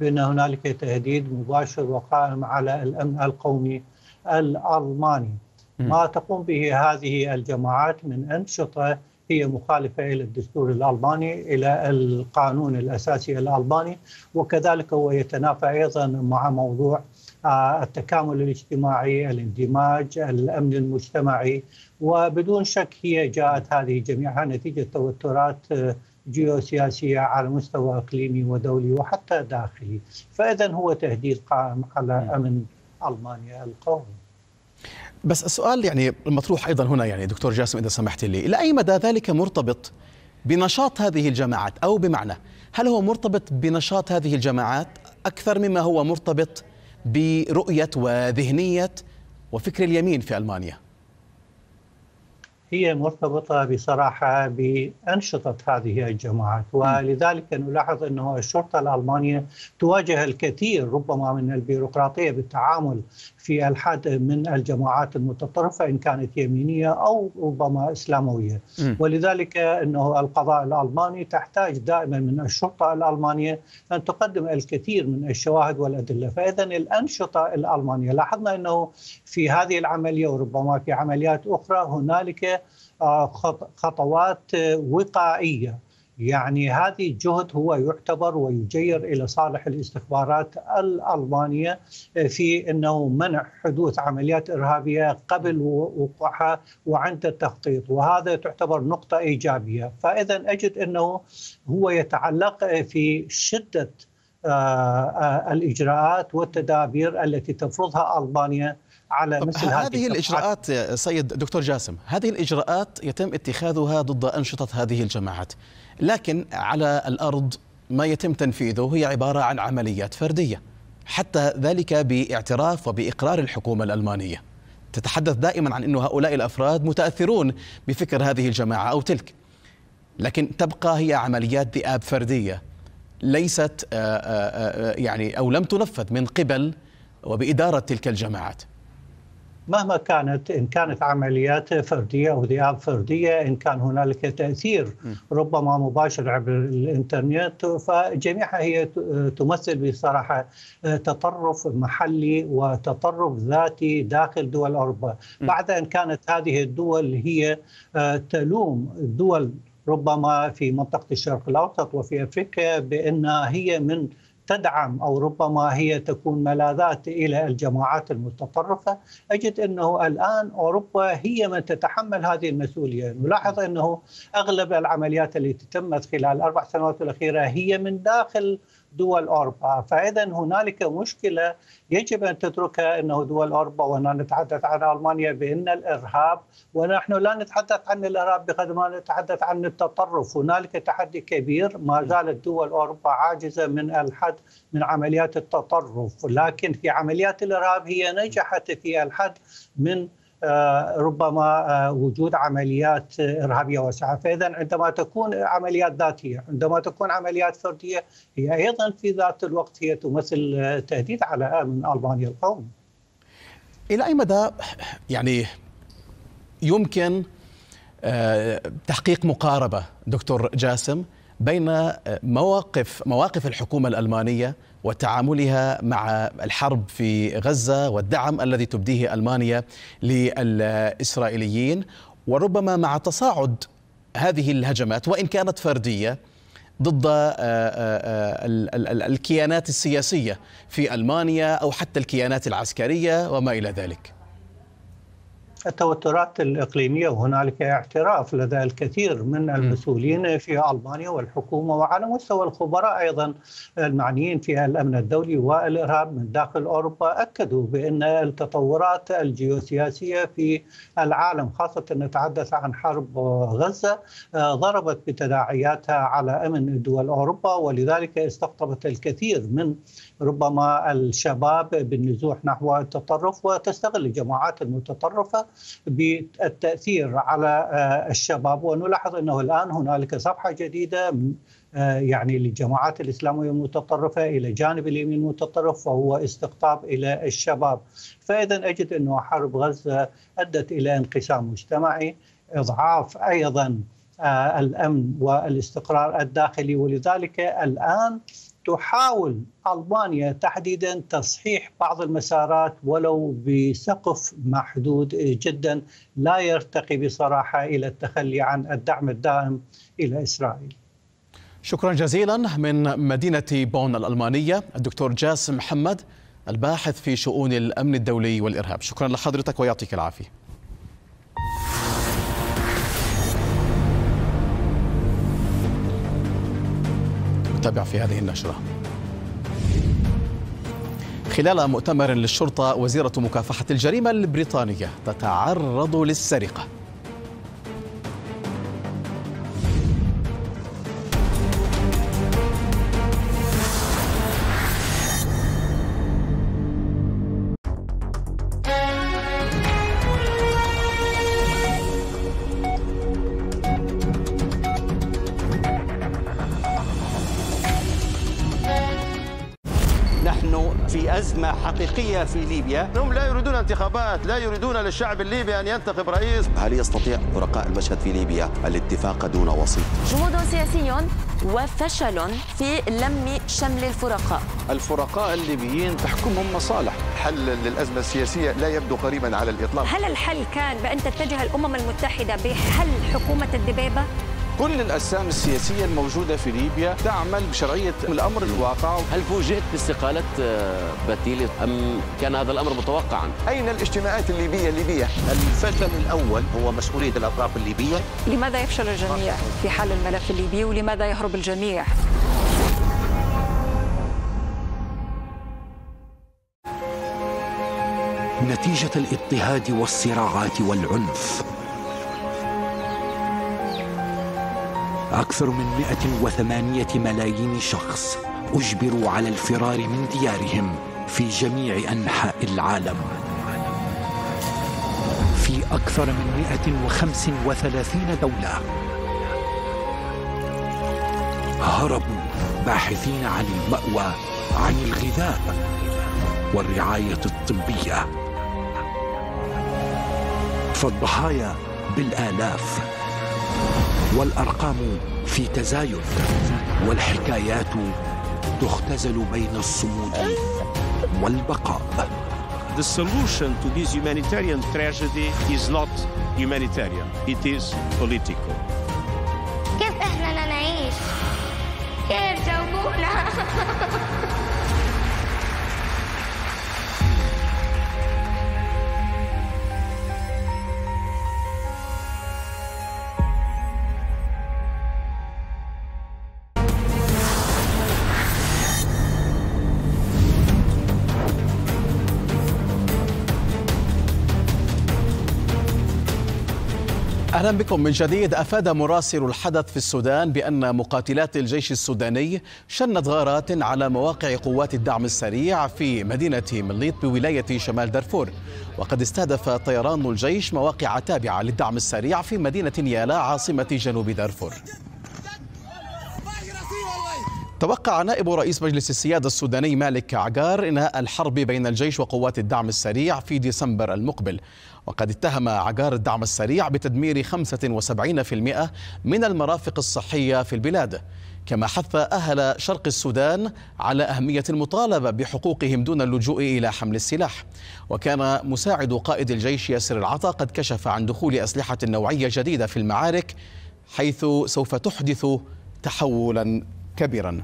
بأن هنالك تهديد مباشر وقائم على الأمن القومي الألماني ما تقوم به هذه الجماعات من أنشطة هي مخالفة إلى الدستور الألماني إلى القانون الأساسي الألماني وكذلك هو يتنافى أيضا مع موضوع آه، التكامل الاجتماعي الاندماج الأمن المجتمعي وبدون شك هي جاءت هذه جميعها نتيجة توترات آه، جيوسياسية على مستوى إقليمي ودولي وحتى داخلي فإذا هو تهديد قائم على أمن ألمانيا القومي بس السؤال يعني المطروح أيضا هنا يعني دكتور جاسم إذا سمحت لي إلى أي مدى ذلك مرتبط بنشاط هذه الجماعات أو بمعنى هل هو مرتبط بنشاط هذه الجماعات أكثر مما هو مرتبط برؤية وذهنية وفكر اليمين في ألمانيا هي مرتبطة بصراحة بأنشطة هذه الجماعات ولذلك نلاحظ أن الشرطة الألمانية تواجه الكثير ربما من البيروقراطية بالتعامل في الحد من الجماعات المتطرفه ان كانت يمينيه او ربما اسلامويه، م. ولذلك انه القضاء الالماني تحتاج دائما من الشرطه الالمانيه ان تقدم الكثير من الشواهد والادله، فاذا الانشطه الالمانيه لاحظنا انه في هذه العمليه وربما في عمليات اخرى هنالك آه، خطوات آه، وقائيه يعني هذه الجهد هو يعتبر ويجير الى صالح الاستخبارات الالمانيه آه، في انه منع حدوث عمليات ارهابيه قبل وقوعها وعند التخطيط وهذا تعتبر نقطه ايجابيه فاذا اجد انه هو يتعلق آه، في شده آه، الاجراءات والتدابير التي تفرضها المانيا على مثل هذه, هذه الاجراءات سيد دكتور جاسم هذه الاجراءات يتم اتخاذها ضد انشطه هذه الجماعات لكن على الارض ما يتم تنفيذه هي عباره عن عمليات فرديه حتى ذلك باعتراف وباقرار الحكومه الالمانيه تتحدث دائما عن انه هؤلاء الافراد متاثرون بفكر هذه الجماعه او تلك لكن تبقى هي عمليات ذئاب فرديه ليست آه، آه، آه، يعني او لم تنفذ من قبل وباداره تلك الجماعات مهما كانت إن كانت عمليات فردية أو ذئاب فردية إن كان هنالك تأثير ربما مباشر عبر الإنترنت فجميعها هي تمثل بصراحة آه، تطرف محلي وتطرف ذاتي داخل دول أوروبا بعد أن كانت هذه الدول هي آه، تلوم دول ربما في منطقة الشرق الأوسط وفي أفريقيا بأنها هي من تدعم او ربما هي تكون ملاذات الى الجماعات المتطرفه، اجد انه الان اوروبا هي من تتحمل هذه المسؤوليه، نلاحظ انه اغلب العمليات التي تمت خلال الاربع سنوات الاخيره هي من داخل دول اوروبا، فاذا هنالك مشكله يجب ان تتركها انه دول اوروبا وانا نتحدث عن المانيا بان الارهاب ونحن لا نتحدث عن الارهاب بقدر ما نتحدث عن التطرف، هنالك تحدي كبير ما زالت دول اوروبا عاجزه من الحد من عمليات التطرف، لكن في عمليات الارهاب هي نجحت في الحد من آه، ربما آه، وجود عمليات آه، ارهابيه واسعه، فاذا عندما تكون عمليات ذاتيه، عندما تكون عمليات فرديه هي ايضا في ذات الوقت هي تمثل تهديد على امن البانيا القومي. الى اي مدى يعني يمكن تحقيق مقاربه دكتور جاسم بين مواقف مواقف الحكومه الالمانيه وتعاملها مع الحرب في غزه والدعم الذي تبديه المانيا للاسرائيليين وربما مع تصاعد هذه الهجمات وان كانت فرديه ضد آه، آه، آه، الكيانات السياسيه في المانيا او حتى الكيانات العسكريه وما الى ذلك. التوترات الإقليمية وهنالك اعتراف لدى الكثير من المسؤولين في ألمانيا والحكومة وعلى مستوى الخبراء أيضا المعنيين في الأمن الدولي والإرهاب من داخل أوروبا أكدوا بأن التطورات الجيوسياسية في العالم خاصة نتحدث عن حرب غزة ضربت بتداعياتها على أمن دول أوروبا ولذلك استقطبت الكثير من ربما الشباب بالنزوح نحو التطرف وتستغل الجماعات المتطرفة بالتاثير على آه، الشباب ونلاحظ انه الان هنالك صفحه جديده آه، يعني للجماعات الاسلاميه المتطرفه الى جانب اليمين المتطرف وهو استقطاب الى الشباب فاذا اجد انه حرب غزه ادت الى انقسام مجتمعي اضعاف ايضا آه، الامن والاستقرار الداخلي ولذلك الان تحاول ألبانيا تحديدا تصحيح بعض المسارات ولو بسقف محدود جدا لا يرتقي بصراحة إلى التخلي عن الدعم الدائم إلى إسرائيل شكرا جزيلا من مدينة بون الألمانية الدكتور جاسم محمد الباحث في شؤون الأمن الدولي والإرهاب شكرا لحضرتك ويعطيك العافية نتابع في هذه النشرة خلال مؤتمر للشرطة وزيرة مكافحة الجريمة البريطانية تتعرض للسرقة الحالية في ليبيا هم لا يريدون انتخابات لا يريدون للشعب الليبي أن ينتخب رئيس هل يستطيع رقاء المشهد في ليبيا الاتفاق دون وسيط؟ جمود سياسي وفشل في لم شمل الفرقاء الفرقاء الليبيين تحكمهم مصالح حل للأزمة السياسية لا يبدو قريبا على الإطلاق هل الحل كان بأن تتجه الأمم المتحدة بحل حكومة الدبابة؟ كل الأجسام السياسية الموجودة في ليبيا تعمل بشرعية الأمر الواقع هل فوجئت باستقالة آه، باتيلي أم كان هذا الأمر متوقعا؟ أين الاجتماعات الليبية الليبية؟ الفشل الأول هو مسؤولية الأطراف الليبية لماذا يفشل الجميع آه. في حل الملف الليبي ولماذا يهرب الجميع؟ نتيجة الاضطهاد والصراعات والعنف أكثر من 108 ملايين شخص أجبروا على الفرار من ديارهم في جميع أنحاء العالم في أكثر من 135 دولة هربوا باحثين عن المأوى عن الغذاء والرعاية الطبية فالضحايا بالآلاف والأرقام في تزايد والحكايات تختزل بين الصمود والبقاء The solution to this humanitarian tragedy is not humanitarian, it is political. كيف احنا نعيش؟ كيف جاوبونا؟ (laughs) أهلا بكم من جديد أفاد مراسل الحدث في السودان بأن مقاتلات الجيش السوداني شنت غارات على مواقع قوات الدعم السريع في مدينة مليط بولاية شمال دارفور وقد استهدف طيران الجيش مواقع تابعة للدعم السريع في مدينة يالا عاصمة جنوب دارفور توقع نائب رئيس مجلس السيادة السوداني مالك عقار إنهاء الحرب بين الجيش وقوات الدعم السريع في ديسمبر المقبل وقد اتهم عقار الدعم السريع بتدمير 75% من المرافق الصحية في البلاد كما حث أهل شرق السودان على أهمية المطالبة بحقوقهم دون اللجوء إلى حمل السلاح وكان مساعد قائد الجيش ياسر العطا قد كشف عن دخول أسلحة نوعية جديدة في المعارك حيث سوف تحدث تحولا كبيرا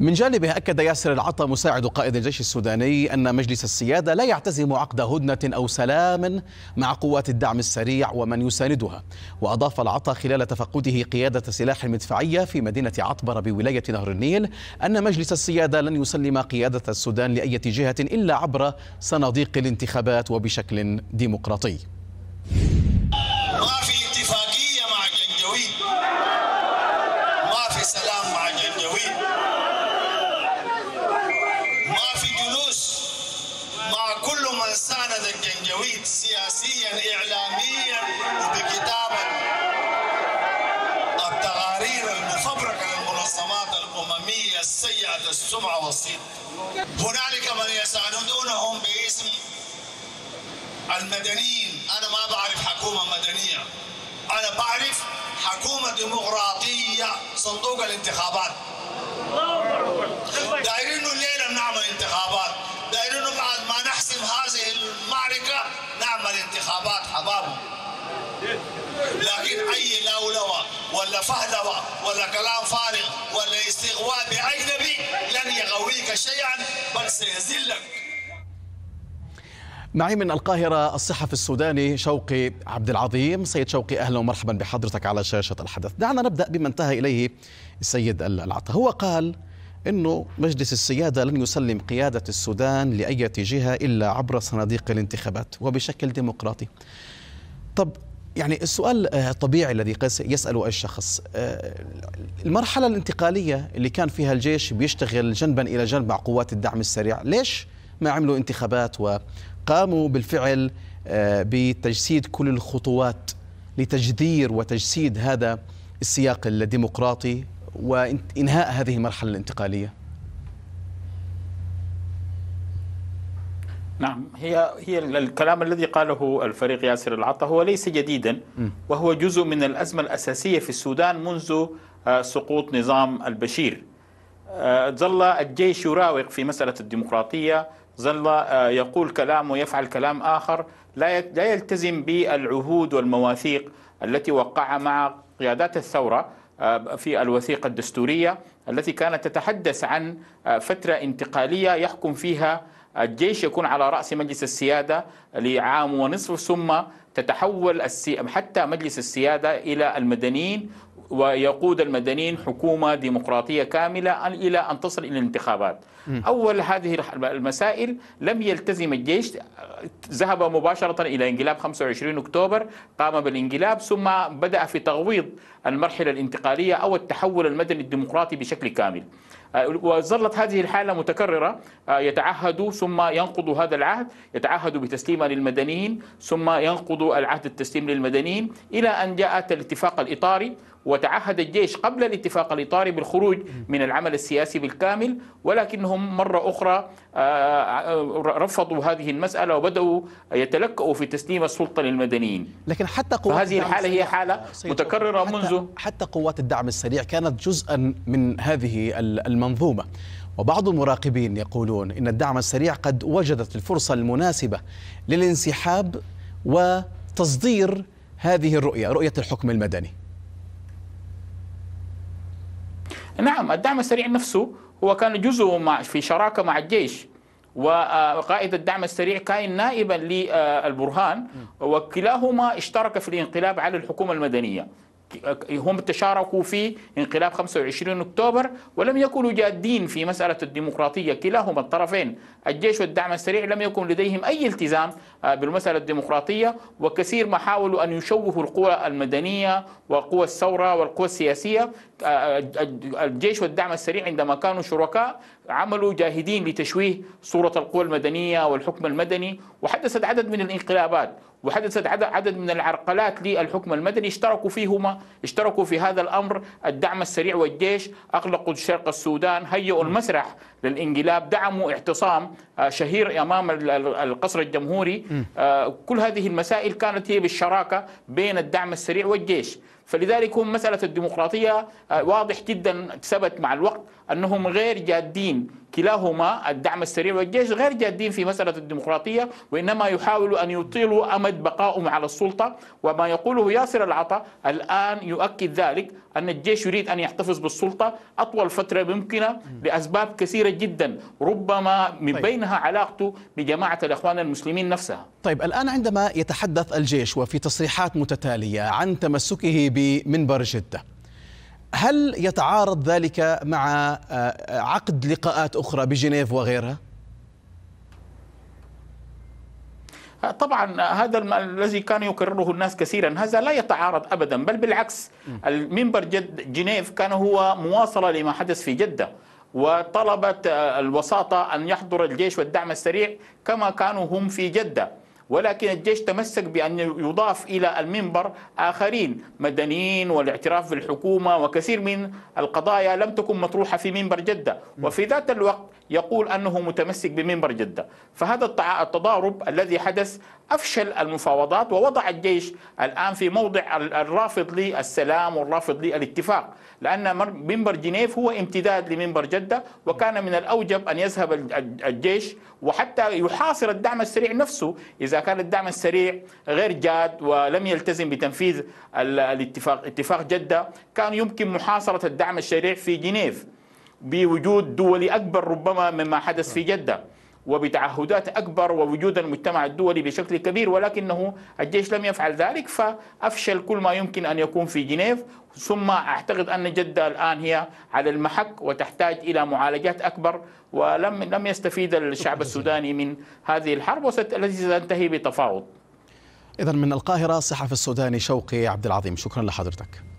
من جانبه أكد ياسر العطا مساعد قائد الجيش السوداني أن مجلس السيادة لا يعتزم عقد هدنة أو سلام مع قوات الدعم السريع ومن يساندها وأضاف العطا خلال تفقده قيادة سلاح المدفعية في مدينة عطبرة بولاية نهر النيل أن مجلس السيادة لن يسلم قيادة السودان لأي جهة إلا عبر صناديق الانتخابات وبشكل ديمقراطي ما في سياسيا إعلاميا وبكتابة التقارير المفبركة للمنظمات الأممية السيئة السمعة والصيت هنالك من يساندونهم باسم المدنيين أنا ما بعرف حكومة مدنية أنا بعرف حكومة ديمقراطية صندوق الانتخابات دايرين الليلة نعمل انتخابات هذه المعركة نعمل انتخابات حباب لكن أي لولوة ولا فهلوة ولا كلام فارغ ولا استغواء بأجنبي لن يغويك شيئا بل سيذلك معي من القاهرة الصحفي السوداني شوقي عبد العظيم سيد شوقي أهلا ومرحبا بحضرتك على شاشة الحدث دعنا نبدأ بما انتهى إليه السيد العطا هو قال أنه مجلس السيادة لن يسلم قيادة السودان لأي جهة إلا عبر صناديق الانتخابات وبشكل ديمقراطي طب يعني السؤال آه، الطبيعي الذي يسأله أي شخص آه، المرحلة الانتقالية اللي كان فيها الجيش بيشتغل جنبا إلى جنب مع قوات الدعم السريع ليش ما عملوا انتخابات وقاموا بالفعل آه، بتجسيد كل الخطوات لتجذير وتجسيد هذا السياق الديمقراطي وإنهاء هذه المرحلة الانتقالية؟ نعم هي هي الكلام الذي قاله الفريق ياسر العطا هو ليس جديدا وهو جزء من الأزمة الأساسية في السودان منذ آه، سقوط نظام البشير آه، ظل الجيش يراوغ في مسألة الديمقراطية ظل آه، يقول كلام ويفعل كلام آخر لا يلتزم بالعهود والمواثيق التي وقعها مع قيادات الثورة آه، في الوثيقة الدستورية التي كانت تتحدث عن آه، فترة انتقالية يحكم فيها آه، الجيش يكون على رأس مجلس السيادة لعام ونصف ثم تتحول حتى مجلس السيادة إلى المدنيين ويقود المدنيين حكومة ديمقراطية كاملة إلى أن تصل إلى الانتخابات أول هذه المسائل لم يلتزم الجيش ذهب مباشرة إلى انقلاب 25 أكتوبر قام بالانقلاب ثم بدأ في تغويض المرحلة الانتقالية أو التحول المدني الديمقراطي بشكل كامل آه، وظلت هذه الحالة متكررة آه، يتعهدوا ثم ينقضوا هذا العهد يتعهدوا بتسليمها للمدنيين ثم ينقضوا العهد التسليم للمدنيين إلى أن جاءت الاتفاق الإطاري وتعهد الجيش قبل الاتفاق الإطاري بالخروج من العمل السياسي بالكامل ولكنهم مرة أخرى آه، آه، رفضوا هذه المسألة وبدأوا يتلكؤوا في تسليم السلطة للمدنيين لكن حتى قوات هذه الحالة هي حالة متكررة حتى منذ حتى قوات الدعم السريع كانت جزءا من هذه المنظومة وبعض المراقبين يقولون إن الدعم السريع قد وجدت الفرصة المناسبة للانسحاب وتصدير هذه الرؤية رؤية الحكم المدني نعم الدعم السريع نفسه هو كان جزء مع في شراكة مع الجيش وقائد الدعم السريع كان نائبا للبرهان وكلاهما اشترك في الانقلاب على الحكومة المدنية هم تشاركوا في انقلاب 25 أكتوبر ولم يكونوا جادين في مسألة الديمقراطية كلاهما الطرفين الجيش والدعم السريع لم يكن لديهم أي التزام آه، بالمسألة الديمقراطية وكثير ما حاولوا أن يشوهوا القوى المدنية وقوى الثورة والقوى السياسية آه، آه، الجيش والدعم السريع عندما كانوا شركاء عملوا جاهدين لتشويه صورة القوى المدنية والحكم المدني وحدثت عدد من الانقلابات وحدثت عدد من العرقلات للحكم المدني اشتركوا فيهما اشتركوا في هذا الأمر الدعم السريع والجيش أغلقوا شرق السودان هيئوا المسرح للانقلاب دعموا اعتصام آه، شهير أمام القصر الجمهوري آه، كل هذه المسائل كانت هي بالشراكة بين الدعم السريع والجيش فلذلك هم مسألة الديمقراطية آه، واضح جدا ثبت مع الوقت أنهم غير جادين كلاهما الدعم السريع والجيش غير جادين في مسألة الديمقراطية وإنما يحاولوا أن يطيلوا أمد بقائهم على السلطة وما يقوله ياسر العطا الآن يؤكد ذلك أن الجيش يريد أن يحتفظ بالسلطة أطول فترة ممكنة لأسباب كثيرة جدا ربما من طيب. بينها علاقته بجماعة الإخوان المسلمين نفسها طيب الآن عندما يتحدث الجيش وفي تصريحات متتالية عن تمسكه بمنبر جدة هل يتعارض ذلك مع آه، آه، عقد لقاءات اخرى بجنيف وغيرها؟ آه، طبعا هذا الذي كان يكرره الناس كثيرا هذا لا يتعارض ابدا بل بالعكس المنبر جد جنيف كان هو مواصله لما حدث في جده وطلبت الوساطه ان يحضر الجيش والدعم السريع كما كانوا هم في جده ولكن الجيش تمسك بأن يضاف إلى المنبر آخرين مدنيين والاعتراف بالحكومة وكثير من القضايا لم تكن مطروحة في منبر جدة وفي ذات الوقت يقول أنه متمسك بمنبر جدة فهذا التضارب الذي حدث أفشل المفاوضات ووضع الجيش الآن في موضع الرافض للسلام والرافض للاتفاق لأن منبر جنيف هو امتداد لمنبر جدة وكان من الأوجب أن يذهب الجيش وحتى يحاصر الدعم السريع نفسه إذا كان الدعم السريع غير جاد ولم يلتزم بتنفيذ الاتفاق اتفاق جدة كان يمكن محاصرة الدعم السريع في جنيف بوجود دولي أكبر ربما مما حدث في جدة وبتعهدات أكبر ووجود المجتمع الدولي بشكل كبير ولكنه الجيش لم يفعل ذلك فأفشل كل ما يمكن أن يكون في جنيف ثم اعتقد ان جده الان هي على المحك وتحتاج الى معالجات اكبر ولم لم يستفيد الشعب السوداني من هذه الحرب التي ستنتهي بتفاوض. اذا من القاهره الصحفي السوداني شوقي عبد العظيم شكرا لحضرتك.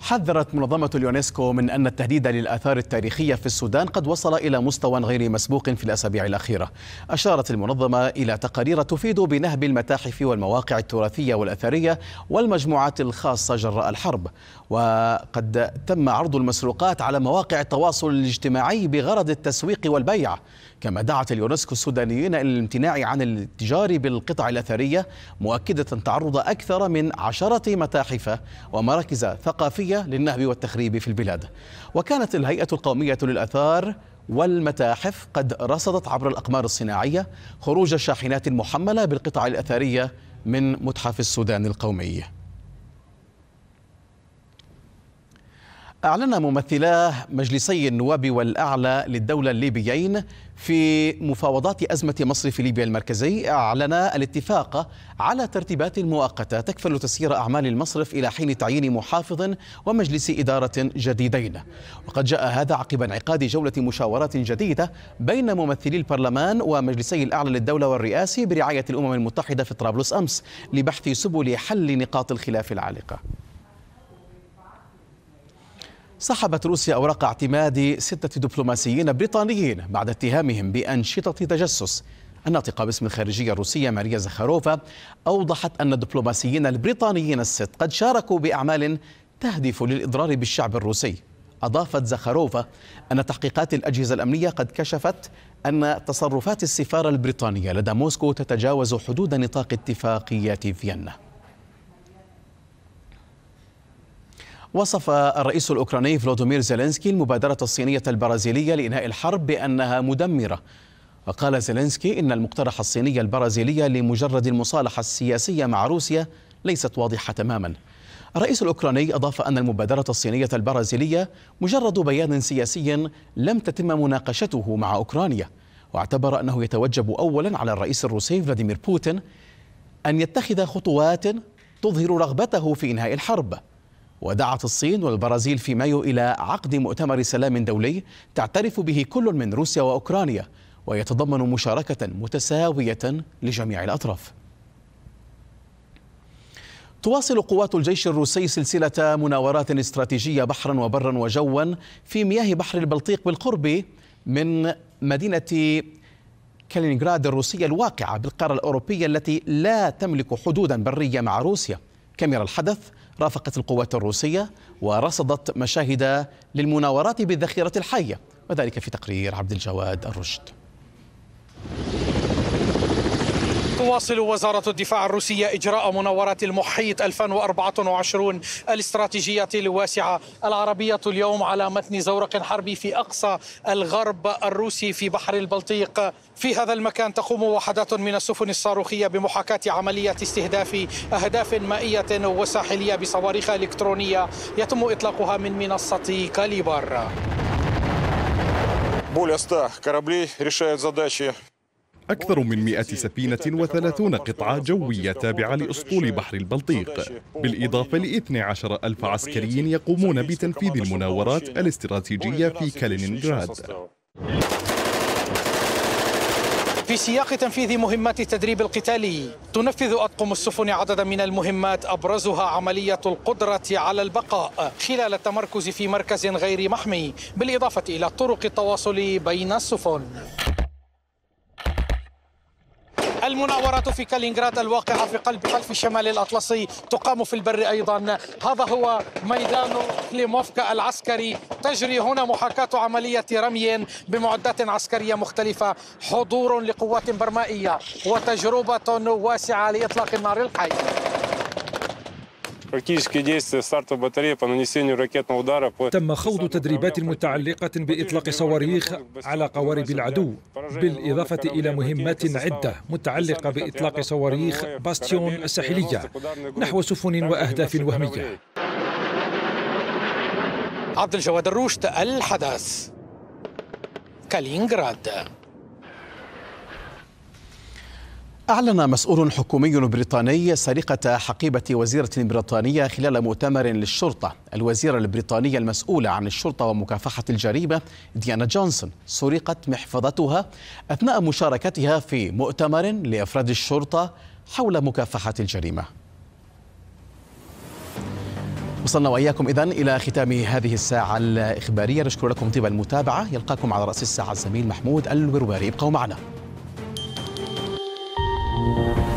حذرت منظمة اليونسكو من أن التهديد للآثار التاريخية في السودان قد وصل إلى مستوى غير مسبوق في الأسابيع الأخيرة أشارت المنظمة إلى تقارير تفيد بنهب المتاحف والمواقع التراثية والأثرية والمجموعات الخاصة جراء الحرب وقد تم عرض المسروقات على مواقع التواصل الاجتماعي بغرض التسويق والبيع كما دعت اليونسكو السودانيين إلى الامتناع عن الاتجار بالقطع الأثرية مؤكدة تعرض أكثر من عشرة متاحف ومراكز ثقافية للنهب والتخريب في البلاد وكانت الهيئة القومية للأثار والمتاحف قد رصدت عبر الأقمار الصناعية خروج الشاحنات المحملة بالقطع الأثرية من متحف السودان القومي أعلن ممثلا مجلسي النواب والأعلى للدولة الليبيين في مفاوضات أزمة مصر في ليبيا المركزي أعلنا الاتفاق على ترتيبات مؤقتة تكفل تسيير أعمال المصرف إلى حين تعيين محافظ ومجلس إدارة جديدين وقد جاء هذا عقب انعقاد جولة مشاورات جديدة بين ممثلي البرلمان ومجلسي الأعلى للدولة والرئاسي برعاية الأمم المتحدة في طرابلس أمس لبحث سبل حل نقاط الخلاف العالقة سحبت روسيا أوراق اعتماد ستة دبلوماسيين بريطانيين بعد اتهامهم بأنشطة تجسس الناطقة باسم الخارجية الروسية ماريا زخاروفا أوضحت أن الدبلوماسيين البريطانيين الست قد شاركوا بأعمال تهدف للإضرار بالشعب الروسي أضافت زخاروفا أن تحقيقات الأجهزة الأمنية قد كشفت أن تصرفات السفارة البريطانية لدى موسكو تتجاوز حدود نطاق اتفاقيات فيينا وصف الرئيس الأوكراني فلودومير زيلينسكي المبادرة الصينية البرازيلية لإنهاء الحرب بأنها مدمرة وقال زيلينسكي إن المقترح الصيني البرازيلي لمجرد المصالحة السياسية مع روسيا ليست واضحة تماما الرئيس الأوكراني أضاف أن المبادرة الصينية البرازيلية مجرد بيان سياسي لم تتم مناقشته مع أوكرانيا واعتبر أنه يتوجب أولا على الرئيس الروسي فلاديمير بوتين أن يتخذ خطوات تظهر رغبته في إنهاء الحرب ودعت الصين والبرازيل في مايو إلى عقد مؤتمر سلام دولي تعترف به كل من روسيا وأوكرانيا ويتضمن مشاركة متساوية لجميع الأطراف تواصل قوات الجيش الروسي سلسلة مناورات استراتيجية بحرا وبرا وجوا في مياه بحر البلطيق بالقرب من مدينة كالينغراد الروسية الواقعة بالقارة الأوروبية التي لا تملك حدودا برية مع روسيا كاميرا الحدث رافقت القوات الروسية ورصدت مشاهد للمناورات بالذخيرة الحية وذلك في تقرير عبد الجواد الرشد تواصل وزارة الدفاع الروسية إجراء مناورات المحيط 2024 الاستراتيجية الواسعة العربية اليوم على متن زورق حربي في أقصى الغرب الروسي في بحر البلطيق في هذا المكان تقوم وحدات من السفن الصاروخية بمحاكاة عملية استهداف أهداف مائية وساحلية بصواريخ إلكترونية يتم إطلاقها من منصة كاليبر Более 100 кораблей решают задачи أكثر من 100 سفينة وثلاثون قطعة جوية تابعة لأسطول بحر البلطيق بالإضافة لإثنى عشر ألف عسكري يقومون بتنفيذ المناورات الاستراتيجية في كالينينغراد في سياق تنفيذ مهمات التدريب القتالي تنفذ أطقم السفن عددا من المهمات أبرزها عملية القدرة على البقاء خلال التمركز في مركز غير محمي بالإضافة إلى طرق التواصل بين السفن المناورات في كالينغراد الواقعة في قلب خلف الشمال الأطلسي تقام في البر أيضا هذا هو ميدان كليموفكا العسكري تجري هنا محاكاة عملية رمي بمعدات عسكرية مختلفة حضور لقوات برمائية وتجربة واسعة لإطلاق النار الحي تم خوض تدريبات متعلقة بإطلاق صواريخ على قوارب العدو بالإضافة إلى مهمات عدة متعلقة بإطلاق صواريخ باستيون الساحلية نحو سفن وأهداف وهمية عبد الجواد الروشت الحدث كالينغراد أعلن مسؤول حكومي بريطاني سرقة حقيبة وزيرة بريطانية خلال مؤتمر للشرطة الوزيرة البريطانية المسؤولة عن الشرطة ومكافحة الجريمة ديانا جونسون سرقت محفظتها أثناء مشاركتها في مؤتمر لأفراد الشرطة حول مكافحة الجريمة وصلنا وإياكم إذن إلى ختام هذه الساعة الإخبارية نشكر لكم طيب المتابعة يلقاكم على رأس الساعة الزميل محمود الورواري ابقوا معنا Thank you.